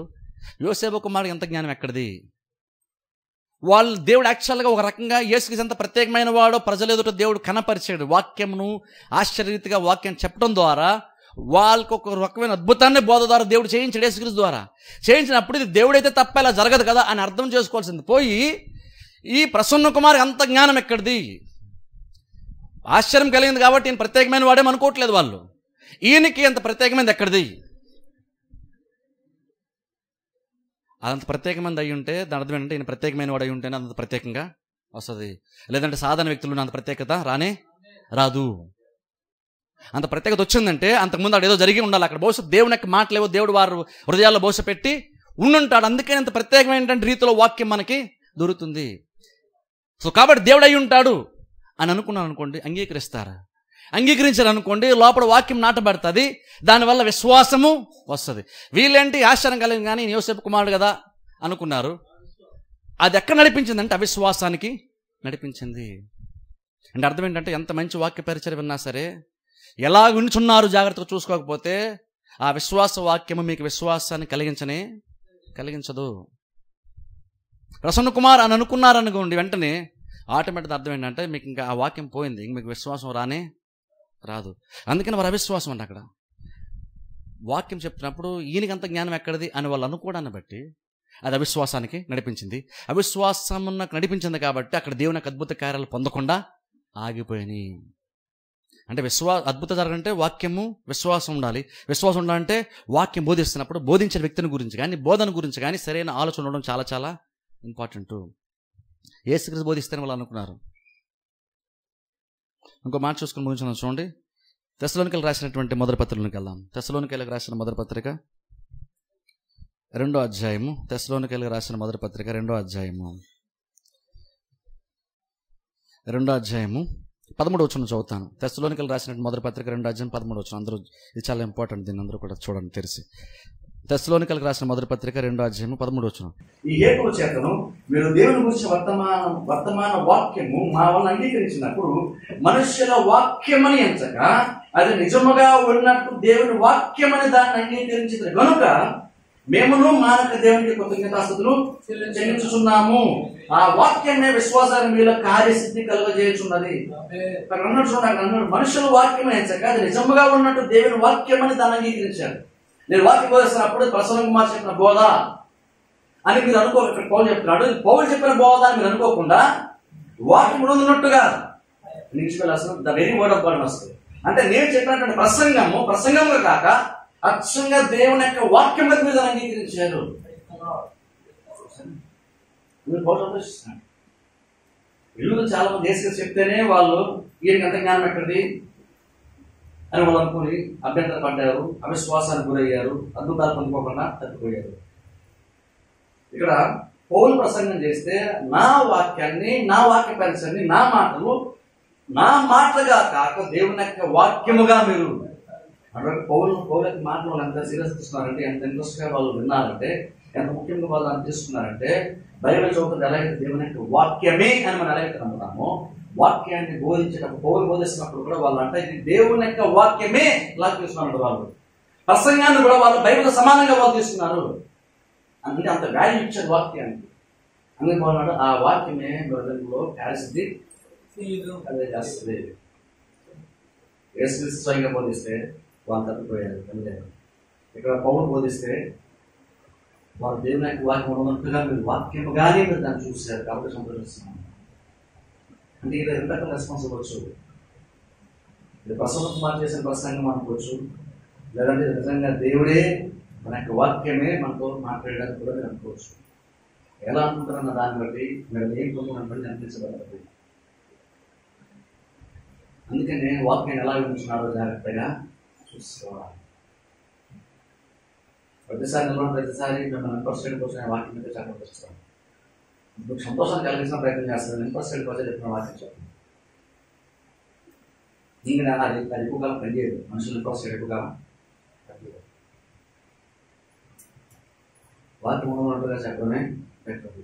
యువసేవ కుమారుడు ఎంత జ్ఞానం ఎక్కడిది వాళ్ళు దేవుడు యాక్చువల్గా ఒక రకంగా యేసుకి ఎంత ప్రత్యేకమైన వాడో ప్రజలు ఎదుట దేవుడు కనపరిచాడు వాక్యంను ఆశ్చర్యరీతిగా వాక్యం చెప్పడం ద్వారా వాళ్ళకు ఒక రకమైన అద్భుతాన్ని బోధ ద్వారా దేవుడు చేయించాడు యేసుక్రీస్తు ద్వారా చేయించినప్పుడు ఇది దేవుడైతే తప్ప ఇలా జరగదు కదా అని అర్థం చేసుకోవాల్సింది పోయి ఈ ప్రసన్న కుమార్ అంత జ్ఞానం ఎక్కడిది ఆశ్చర్యం కలిగింది కాబట్టి ఈయన ప్రత్యేకమైన వాడేమనుకోవట్లేదు వాళ్ళు ఈయనకి అంత ప్రత్యేకమైనది ఎక్కడిది అదంత ప్రత్యేకమైనది అయి ఉంటే దాని అర్థం ఏంటంటే ఈయన ప్రత్యేకమైన వాడు అయి ఉంటేనే అంత ప్రత్యేకంగా వస్తుంది లేదంటే సాధారణ వ్యక్తులు అంత ప్రత్యేకత రానే రాదు అంత ప్రత్యేకత వచ్చిందంటే అంతకుముందు అక్కడ ఏదో జరిగి ఉండాలి అక్కడ బహుశా దేవుని యొక్క మాటలేవో దేవుడు వారు హృదయాల్లో బహుశా పెట్టి ఉండుంటాడు అందుకని అంత ప్రత్యేకమైనటువంటి రీతిలో వాక్యం మనకి దొరుకుతుంది సో కాబట్టి దేవుడు అయి ఉంటాడు అని అనుకున్నాను అనుకోండి అంగీకరిస్తారా అనుకోండి లోపల వాక్యం నాటబడుతుంది దానివల్ల విశ్వాసము వస్తుంది వీళ్ళేంటి ఆశ్చర్యం కలిగింది కానీ యోసేపు కుమారుడు కదా అనుకున్నారు అది ఎక్కడ నడిపించింది అంటే అవిశ్వాసానికి నడిపించింది అంటే అర్థం ఏంటంటే ఎంత మంచి వాక్య పరిచయం విన్నా సరే ఎలా వింటున్నారు జాగ్రత్తగా చూసుకోకపోతే ఆ విశ్వాస వాక్యము మీకు విశ్వాసాన్ని కలిగించని కలిగించదు ప్రసన్న కుమార్ అని అనుకున్నారనుకోండి వెంటనే ఆటోమేటిక్ అర్థం ఏంటంటే మీకు ఇంకా ఆ వాక్యం పోయింది ఇంక మీకు విశ్వాసం రానే రాదు అందుకని వారు అవిశ్వాసం అండి అక్కడ వాక్యం చెప్తున్నప్పుడు ఈయనకి అంత జ్ఞానం ఎక్కడిది అని వాళ్ళు అనుకోవడాన్ని బట్టి అది అవిశ్వాసానికి నడిపించింది అవిశ్వాసం నాకు నడిపించింది కాబట్టి అక్కడ దేవుని అద్భుత కార్యాలు పొందకుండా ఆగిపోయాయి అంటే విశ్వా అద్భుత జరగాలంటే వాక్యము విశ్వాసం ఉండాలి విశ్వాసం ఉండాలంటే వాక్యం బోధిస్తున్నప్పుడు బోధించిన వ్యక్తిని గురించి కానీ బోధన గురించి కానీ సరైన ఆలోచన ఉండడం చాలా చాలా ఇంపార్టెంట్ ఏసుక్రీస్తు బోధిస్తేనే వాళ్ళు అనుకున్నారు ఇంకో మాట చూసుకుని ముగించున్నాం చూడండి తెసలోనికలు రాసినటువంటి మొదటి పత్రికలోకి వెళ్దాం తెసలోనికలకు రాసిన మొదటి పత్రిక రెండో అధ్యాయము తెసలోనికలకు రాసిన మొదటి పత్రిక రెండో అధ్యాయము రెండో అధ్యాయము పదమూడు వచ్చిన చదువుతాను తెసలోనికలు రాసిన మొదటి పత్రిక రెండో అధ్యాయం పదమూడు వచ్చిన అందరూ ఇది చాలా ఇంపార్టెంట్ దీన్ని అందరూ కూడా చూడండి తెలిసి తెస్లోనికలకు రాసిన మొదటి పత్రిక రెండో అధ్యాయం పదమూడు వచ్చిన ఈ హేతుల చేతను మీరు దేవుని గురించి వర్తమాన వర్తమాన వాక్యము మా వల్ల అంగీకరించినప్పుడు మనుష్యుల వాక్యమని ఎంచక అది నిజముగా ఉన్నట్టు దేవుని వాక్యమని దాన్ని అంగీకరించిన కనుక మేమును మానక దేవునికి కృతజ్ఞతాస్థుతులు చెల్లించుచున్నాము ఆ వాక్యమే విశ్వాసాన్ని మీలో కార్యసిద్ధి కలుగజేయుచున్నది అక్కడ అన్నాడు చూడండి అక్కడ మనుషుల వాక్యం ఎంచక అది నిజముగా ఉన్నట్టు దేవుని వాక్యమని దాన్ని అంగీకరించాడు నేను వాక్యం బోధిస్తున్నప్పుడు ప్రసవం కుమార్ చెప్పిన బోధ అని మీరు అనుకో ఇక్కడ పౌలు చెప్తున్నాడు పౌలు చెప్పిన బోధ అని మీరు అనుకోకుండా వాక్యం ఉన్నట్టుగా అసలు the very word of God వస్తుంది అంటే నేను చెప్పినటువంటి ప్రసంగము ప్రసంగంలో కాక అచ్చంగా దేవుని యొక్క వాక్యం మీద అంగీకరించారు ఇల్లు చాలా మంది చెప్తేనే వాళ్ళు ఈయనకి అంత జ్ఞానం ఎక్కడిది అని వాళ్ళు అనుకుని అభ్యంతర పడ్డారు అవిశ్వాసానికి గురయ్యారు అద్భుతాలు పొందుకోకుండా తప్పిపోయారు ఇక్కడ పౌలు ప్రసంగం చేస్తే నా వాక్యాన్ని నా వాక్య పరిసరాన్ని నా మాటలు నా మాటలుగా కాక దేవుని యొక్క వాక్యముగా మీరు అంటే పౌలు పౌల యొక్క మాటలు వాళ్ళు ఎంత సీరియస్ తీసుకున్నారంటే ఎంత ఇంట్రెస్ట్గా వాళ్ళు విన్నారంటే ఎంత ముఖ్యంగా వాళ్ళు అనిపిస్తున్నారంటే బైబిల్ చదువుతుంది ఎలా అయితే దేవుని యొక్క వాక్యమే అని మనం ఎలా అయితే నమ్ముతామో వాక్యాన్ని బోధించడం పౌరులు బోధిస్తున్నప్పుడు కూడా వాళ్ళు అంటే ఇది దేవుని యొక్క వాక్యమే ఇలా చూస్తున్నారు వాళ్ళు ప్రసంగాన్ని కూడా వాళ్ళు బైబిల్ సమానంగా వాళ్ళు తీసుకున్నారు అందుకే అంత వాల్యూ ఇచ్చారు వాక్యానికి అందుకే వాళ్ళు ఆ వాక్యమే బ్రదర్లో క్యాసిద్ధి అదే చేస్తుంది యేసు స్వయంగా బోధిస్తే వాళ్ళు తప్పిపోయారు వెళ్ళలేదు ఇక్కడ పౌరులు బోధిస్తే వాళ్ళు దేవుని యొక్క వాక్యం ఉన్నట్టుగా మీరు వాక్యం కానీ మీరు దాన్ని చూశారు కాబట్టి సంతోషిస్తున్నాను అంటే ఈరోజు ఎంత రెస్పాన్స్ ఇవ్వచ్చు ఇది ప్రసన్న కుమార్ చేసిన ప్రసంగం అనుకోవచ్చు లేదంటే నిజంగా దేవుడే మన యొక్క వాక్యమే మనతో మాట్లాడడానికి కూడా నేను అనుకోవచ్చు ఎలా అనుకుంటారన్న దాన్ని బట్టి మీరు ఏం పొందుకున్న బట్టి అనిపించగలరు అందుకనే వాక్యం ఎలా వినిపించినారో జాగ్రత్తగా చూసుకోవాలి ప్రతిసారి ప్రతిసారి మిమ్మల్ని పర్సెంట్ కోసం వాక్యం మీద చాలా మీకు సంతోషాన్ని కలిగించిన ప్రయత్నం చేస్తాను నేను పర్సెంట్ ప్రజలు ఎప్పుడు వాదించాను నేను అలా ఎక్కువకాలం పనిచేయదు మనుషులు పర్సెంట్ ఎక్కువకాలం వాక్యం ఉన్నట్టుగా చెప్పడమే పెట్టదు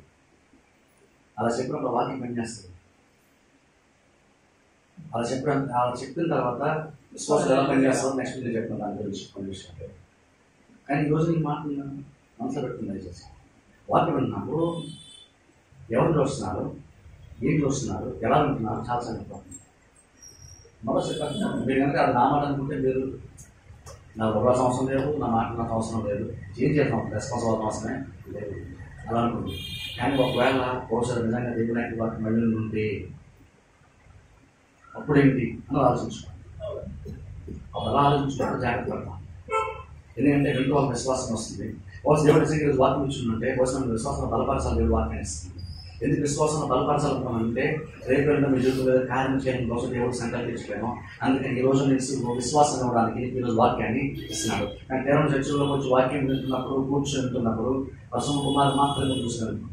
అలా చెప్పినప్పుడు వాక్యం పనిచేస్తుంది అలా చెప్పిన అలా చెప్పిన తర్వాత విశ్వాసం ఎలా పనిచేస్తాం నెక్స్ట్ నేను చెప్పిన దాని గురించి కొన్ని విషయాలు కానీ ఈరోజు నేను మాట్లాడినా మనసులో పెట్టుకుని దయచేసి వాక్యం విన్నప్పుడు ఎవరు చూస్తున్నారు ఏం చూస్తున్నారు ఎలా ఉంటున్నారు చాలా మనసు కష్టం మీరు కనుక అది రామాలనుకుంటే మీరు నా ఉల్లాసం అవసరం లేదు నా మాట నాకు అవసరం లేదు ఏం చేద్దాం రెస్పాన్స్ అవ్వడం అవసరమే లేదు అలా అనుకుంది కానీ ఒకవేళ బహుశా నిజంగా దేవుడానికి వాటి మళ్ళీ ఉంటే అప్పుడేంటి అని ఆలోచించుకోండి అలా ఆలోచించుకుంటే జాగ్రత్త పడతాం ఎందుకంటే రెండు వాళ్ళకి విశ్వాసం వస్తుంది బహుశా ఎవరి దగ్గర వాక్యం ఉంటే బహుశా విశ్వాసం బలపరచాలి దేవుడు వాక్యం ఇస్తుంది ఎందుకు విశ్వాసం బలపరచాలనుకున్నానంటే రేపు వెళ్ళిన మీ జీవితంలో కార్యం చేయడం కోసం దేవుడు సంకల్పించలేము అందుకని ఈ రోజు నేను విశ్వాసం ఇవ్వడానికి ఈరోజు వాక్యాన్ని ఇస్తున్నాడు నాకు కేవలం చర్చలో కొంచెం వాక్యం వింటున్నప్పుడు వింటున్నప్పుడు వసమ కుమార్ మాత్రమే చూస్తున్నాను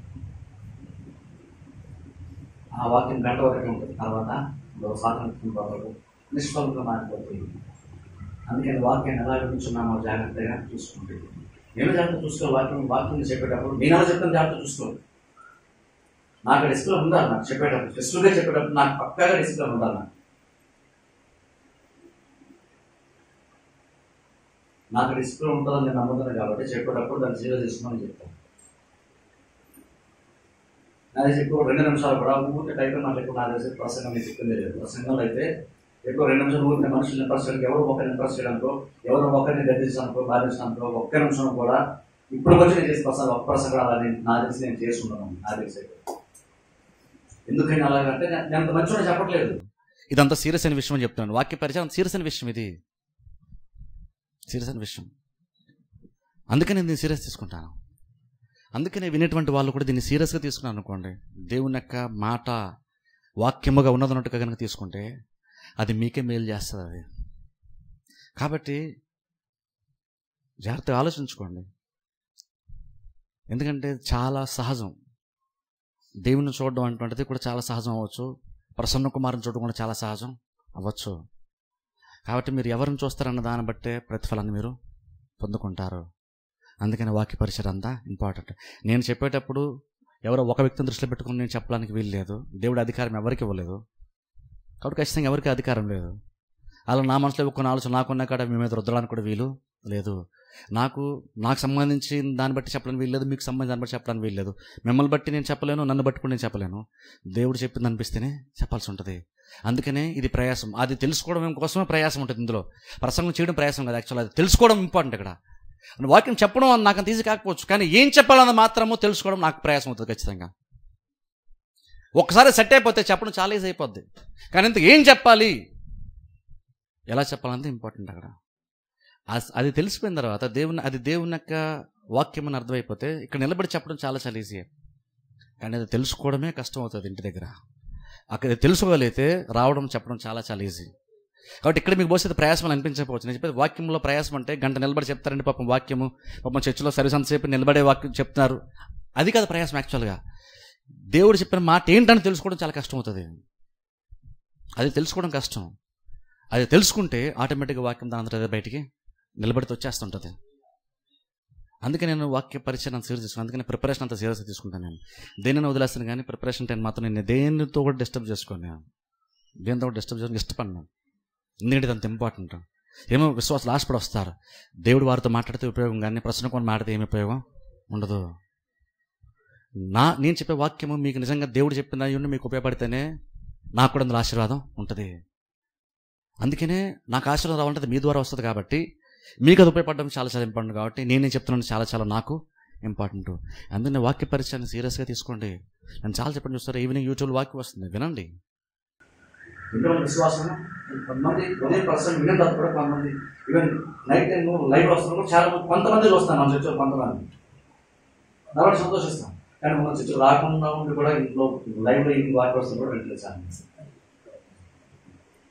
ఆ వాక్యం గంట వరకు ఉంటుంది తర్వాత స్వాతంత్రం వరకు నిష్ఫలంగా మారిపోతుంది అందుకని వాక్యాన్ని ఎలా వినిచున్నామో జాగ్రత్తగా చూసుకుంటుంది నేను జాగ్రత్త చూసుకోవాలి వాక్యం వాక్యం చెప్పేటప్పుడు నేను ఎలా చెప్తాను జాగ్రత్త చూసుకోవాలి నాకు డిసిప్లిన్ ఉండాలి నాకు చెప్పేటప్పుడు స్పెసిఫిక్గా చెప్పేటప్పుడు నాకు పక్కాగా డిసిప్లిన్ ఉండాలి నాకు నాకు డిసిప్లిన్ ఉంటుందని నేను నమ్ముతాను కాబట్టి చెప్పేటప్పుడు దాన్ని జీరో తీసుకోమని చెప్తాను నాకు ఎక్కువ రెండు నిమిషాలు కూడా ఊరికే టైం నాకు ఎక్కువ నాకు తెలిసి ప్రసంగం నేను చెప్పింది లేదు ప్రసంగంలో అయితే ఎక్కువ రెండు నిమిషాలు ఊరికే మనుషులు ఇంప్రెస్ చేయడానికి ఎవరు ఒకరిని ఇంప్రెస్ చేయడానికో ఎవరు ఒకరిని గర్దించడానికో బాధించడానికో ఒక్క నిమిషం కూడా ఇప్పుడు వచ్చి నేను చేసి ప్రసంగం ఒక్క ప్రసంగం అలా నా తెలిసి నేను చేసుకుంటాను నా తెలిసి ఎందుకంటే అలాగంటే నేను మంచిగా చెప్పట్లేదు ఇదంతా సీరియస్ అయిన విషయం అని చెప్తున్నాను వాక్య పరిచయం సీరియస్ అయిన విషయం ఇది సీరియస్ అయిన విషయం అందుకని నేను సీరియస్ తీసుకుంటాను అందుకనే వినేటువంటి వాళ్ళు కూడా దీన్ని సీరియస్గా తీసుకున్నాను అనుకోండి దేవుని యొక్క మాట వాక్యముగా ఉన్నదన్నట్టుగా కనుక తీసుకుంటే అది మీకే మేలు చేస్తుంది అది కాబట్టి జాగ్రత్తగా ఆలోచించుకోండి ఎందుకంటే చాలా సహజం దేవుని చూడడం అటువంటిది కూడా చాలా సహజం అవ్వచ్చు ప్రసన్న కుమారుని చూడడం కూడా చాలా సహజం అవ్వచ్చు కాబట్టి మీరు ఎవరిని చూస్తారన్న దాన్ని బట్టే ప్రతిఫలాన్ని మీరు పొందుకుంటారు అందుకని వాక్య పరిసర అంతా ఇంపార్టెంట్ నేను చెప్పేటప్పుడు ఎవరో ఒక వ్యక్తిని దృష్టిలో పెట్టుకుని నేను చెప్పడానికి లేదు దేవుడు అధికారం ఎవరికి ఇవ్వలేదు కాబట్టి ఖచ్చితంగా ఎవరికి అధికారం లేదు అలా నా మనసులో కొన్ని ఆలోచన నాకున్న కాడ మీ మీద రుద్దడానికి కూడా వీలు లేదు నాకు నాకు సంబంధించి దాన్ని బట్టి చెప్పడానికి వీల్లేదు మీకు సంబంధించి దాన్ని బట్టి చెప్పడానికి వీల్లేదు మిమ్మల్ని బట్టి నేను చెప్పలేను నన్ను బట్టి కూడా నేను చెప్పలేను దేవుడు చెప్పింది అనిపిస్తేనే చెప్పాల్సి ఉంటుంది అందుకనే ఇది ప్రయాసం అది తెలుసుకోవడం కోసమే ప్రయాసం ఉంటుంది ఇందులో ప్రసంగం చేయడం ప్రయాసం కదా యాక్చువల్ అది తెలుసుకోవడం ఇంపార్టెంట్ ఇక్కడ వాక్యం చెప్పడం నాకు తీసి కాకపోవచ్చు కానీ ఏం చెప్పాలన్నది మాత్రము తెలుసుకోవడం నాకు ప్రయాసం అవుతుంది ఖచ్చితంగా ఒక్కసారి సెట్ అయిపోతే చెప్పడం చాలా ఈజీ అయిపోద్ది కానీ ఇంత ఏం చెప్పాలి ఎలా చెప్పాలంటే ఇంపార్టెంట్ అక్కడ అది తెలిసిపోయిన తర్వాత దేవుని అది దేవుని యొక్క వాక్యం అని అర్థమైపోతే ఇక్కడ నిలబడి చెప్పడం చాలా చాలా ఈజీ కానీ అది తెలుసుకోవడమే కష్టం అవుతుంది ఇంటి దగ్గర అక్కడ తెలుసుకోగలిగితే రావడం చెప్పడం చాలా చాలా ఈజీ కాబట్టి ఇక్కడ మీకు బోసేది ప్రయాసం అనిపించకపోవచ్చు నేను చెప్పేది వాక్యంలో ప్రయాసం అంటే గంట నిలబడి చెప్తారండి పాపం వాక్యము పాపం చర్చిలో సర్వీస్ అంతసేపు నిలబడే వాక్యం చెప్తున్నారు అది కాదు ప్రయాసం యాక్చువల్గా దేవుడు చెప్పిన మాట ఏంటని తెలుసుకోవడం చాలా కష్టం అవుతుంది అది తెలుసుకోవడం కష్టం అది తెలుసుకుంటే ఆటోమేటిక్గా వాక్యం దాని అంతా బయటికి నిలబడితే వచ్చేస్తుంటుంది అందుకే నేను వాక్య పరిచయం అంత సీరియస్ తీసుకున్నాను అందుకని ప్రిపరేషన్ అంత సీరియస్ తీసుకుంటాను నేను దేనిని వదిలేస్తాను కానీ ప్రిపరేషన్ టైం మాత్రం నేను దేనితో కూడా డిస్టర్బ్ చేసుకోను నేను దేనితో కూడా డిస్టర్బ్ చేసుకుని ఇష్టపడినాను ఎందుకంటే అంత ఇంపార్టెంట్ ఏమో విశ్వాసాలు ఆశపడి వస్తారు దేవుడు వారితో మాట్లాడితే ఉపయోగం కానీ ప్రశ్న కొన్ని మాట్లాడితే ఏమి ఉపయోగం ఉండదు నా నేను చెప్పే వాక్యము మీకు నిజంగా దేవుడు చెప్పిన అయ్యుండి మీకు ఉపయోగపడితేనే నాకు కూడా అందులో ఆశీర్వాదం ఉంటుంది అందుకనే నాకు ఆశీర్వాదం రావాలంటే మీ ద్వారా వస్తుంది కాబట్టి మీకు అది ఉపయోగపడడం చాలా చాలా ఇంపార్టెంట్ కాబట్టి నేనేం చెప్తున్నాను చాలా చాలా నాకు ఇంపార్టెంట్ అందుకనే వాక్య పరిచయాన్ని సీరియస్గా తీసుకోండి నేను చాలా చెప్పండి చూస్తారు ఈవినింగ్ యూట్యూబ్ వాక్య వస్తుంది వినండి కొంతమంది తర్వాత సంతోషిస్తాం కానీ మన చర్చలు రాకుండా ఉండి కూడా ఇంట్లో లైవ్లో ఇంటి వాటి వస్తుంది కూడా వెంటనే చాలా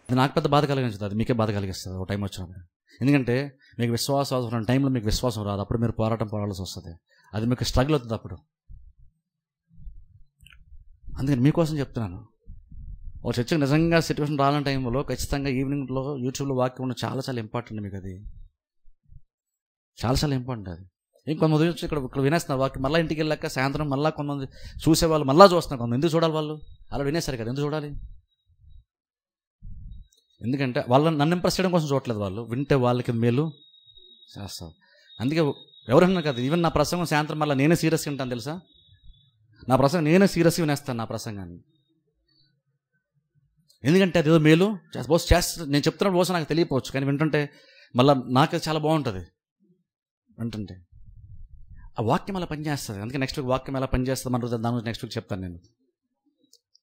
అది నాకు పెద్ద బాధ కలిగించదు అది మీకే బాధ కలిగిస్తుంది ఒక టైం వచ్చినప్పుడు ఎందుకంటే మీకు విశ్వాసం అవసరం టైంలో మీకు విశ్వాసం రాదు అప్పుడు మీరు పోరాటం పోరాడాల్సి వస్తుంది అది మీకు స్ట్రగుల్ అవుతుంది అప్పుడు అందుకని మీకోసం చెప్తున్నాను ఒక చర్చకు నిజంగా సిచ్యువేషన్ రాలని టైంలో ఖచ్చితంగా ఈవినింగ్లో యూట్యూబ్లో వాక్యం ఉన్న చాలా చాలా ఇంపార్టెంట్ మీకు అది చాలా చాలా ఇంపార్టెంట్ అది ఇంకొంతమంది వచ్చి ఇక్కడ ఇక్కడ వినేస్తున్నారు వాక్యం మళ్ళీ ఇంటికి వెళ్ళాక సాయంత్రం మళ్ళీ కొంతమంది చూసేవాళ్ళు మళ్ళీ చూస్తున్నారు కొంతమంది ఎందుకు చూడాలి వాళ్ళు అలా వినేసారు కదా ఎందుకు చూడాలి ఎందుకంటే వాళ్ళని నన్ను ఇంప్రెస్ చేయడం కోసం చూడట్లేదు వాళ్ళు వింటే వాళ్ళకి మేలు చేస్తారు అందుకే ఎవరన్నా కదా ఈవెన్ నా ప్రసంగం సాయంత్రం మళ్ళీ నేనే సీరియస్గా ఉంటాను తెలుసా నా ప్రసంగం నేనే సీరియస్గా వినేస్తాను నా ప్రసంగాన్ని ఎందుకంటే అదేదో మేలు బోస్ చేస్తా నేను చెప్తున్నప్పుడు బోస్ నాకు తెలియపోవచ్చు కానీ వింటుంటే మళ్ళీ నాకు చాలా బాగుంటుంది వింటుంటే ఆ వాక్యం అలా పనిచేస్తుంది అందుకే నెక్స్ట్ వీక్ వాక్యం ఎలా పనిచేస్తుంది మన దాని గురించి నెక్స్ట్ వీక్ చెప్తాను నేను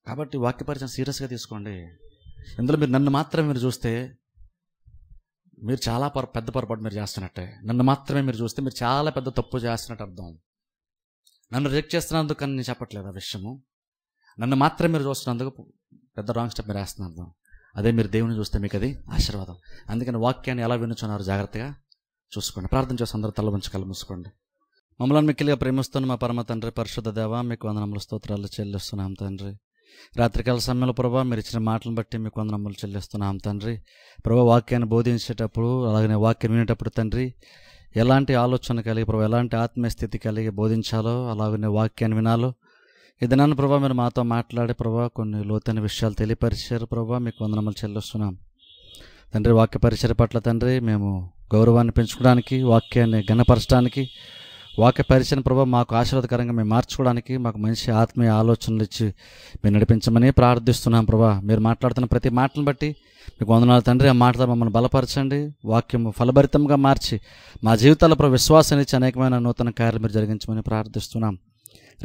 కాబట్టి వాక్య పరిచయం సీరియస్గా తీసుకోండి ఇందులో మీరు నన్ను మాత్రమే మీరు చూస్తే మీరు చాలా పొర పెద్ద పొరపాటు మీరు చేస్తున్నట్టే నన్ను మాత్రమే మీరు చూస్తే మీరు చాలా పెద్ద తప్పు చేస్తున్నట్టు అర్థం నన్ను రిజెక్ట్ చేస్తున్నందుకు అని నేను చెప్పట్లేదు ఆ విషయము నన్ను మాత్రమే మీరు చూస్తున్నందుకు పెద్ద రాంగ్ స్టెప్ మీరు వేస్తున్న అర్థం అదే మీరు దేవుని చూస్తే మీకు అది ఆశీర్వాదం అందుకని వాక్యాన్ని ఎలా వినుచున్నారు జాగ్రత్తగా చూసుకోండి ప్రార్థన చేసి అందరూ తల ఉంచి కళ్ళు మూసుకోండి మమ్మల్ని మిక్కిలిగా ప్రేమిస్తున్న మా పరమ తండ్రి పరిశుద్ధ దేవ మీకు నమ్మల స్తోత్రాలు చెల్లిస్తున్నాం తండ్రి రాత్రికాల సమయంలో ప్రభా మీరు ఇచ్చిన మాటలను బట్టి మీకు వందనములు చెల్లిస్తున్నాం తండ్రి ప్రభా వాక్యాన్ని బోధించేటప్పుడు అలాగే వాక్యం వినేటప్పుడు తండ్రి ఎలాంటి ఆలోచన కలిగి ప్రభావ ఎలాంటి ఆత్మీయస్థితి కలిగి బోధించాలో అలాగనే వాక్యాన్ని వినాలో ఇదనాన్ని ప్రభా మీరు మాతో మాట్లాడే ప్రభా కొన్ని లోతైన విషయాలు తెలియపరిచారు ప్రభా మీకు వందనములు చెల్లిస్తున్నాం తండ్రి వాక్య పరిచయ పట్ల తండ్రి మేము గౌరవాన్ని పెంచుకోవడానికి వాక్యాన్ని గణపరచడానికి వాక్య పరిచయం ప్రభావ మాకు ఆశీర్వాదకరంగా మేము మార్చుకోవడానికి మాకు మంచి ఆత్మీయ ఆలోచనలు ఇచ్చి మేము నడిపించమని ప్రార్థిస్తున్నాం ప్రభా మీరు మాట్లాడుతున్న ప్రతి మాటను బట్టి మీకు వందనాలు తండ్రి ఆ మాటలు మమ్మల్ని బలపరచండి వాక్యము ఫలభరితంగా మార్చి మా జీవితాల ప్రభు విశ్వాసాన్ని ఇచ్చి అనేకమైన నూతన కార్యాలు మీరు జరిగించమని ప్రార్థిస్తున్నాం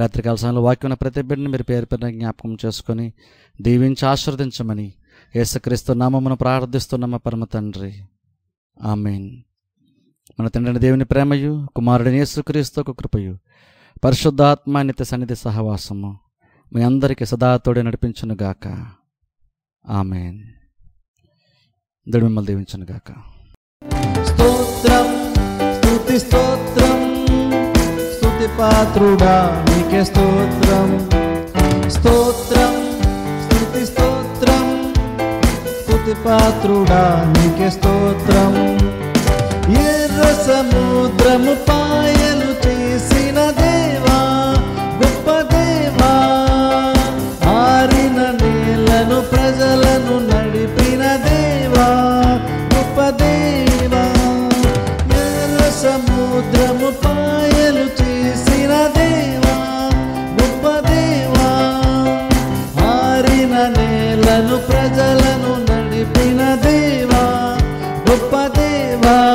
రాత్రికాల సమయంలో వాక్యం ఉన్న ప్రతి బిడ్డని మీరు పేరు పేరు జ్ఞాపకం చేసుకొని దీవించి ఆశీర్వదించమని ఏసుక్రీస్తు నామమును ప్రార్థిస్తున్నామా పరమ తండ్రి ఆమెన్ మన తండ్రిని దేవుని ప్రేమయు కుమారుడిని యేసుక్రీస్తు ఒక కృపయు పరిశుద్ధాత్మాన్యత నిత్య సన్నిధి సహవాసము మీ అందరికీ సదాతోడే నడిపించునుగాక ఆమెన్ దేవుడు మిమ్మల్ని దీవించునుగాక స్తోత్రం స్తోత్రం స్తోత్రం స్తోత్రం స్తోత్రం పాత్రుడా నీకే స్తోత్రం ఏ ఎర్ర సముద్రము పాయలు చేసిన దేవా గొప్ప దేవా ఆరిన నేలను ప్రజలను నడిపిన దేవా గొప్ప దేవా ఎర్ర సముద్రము పాయలు చేసిన దేవా గొప్ప దేవా ఆరిన నేలను ప్రజలను నడిపిన దేవా గొప్ప దేవా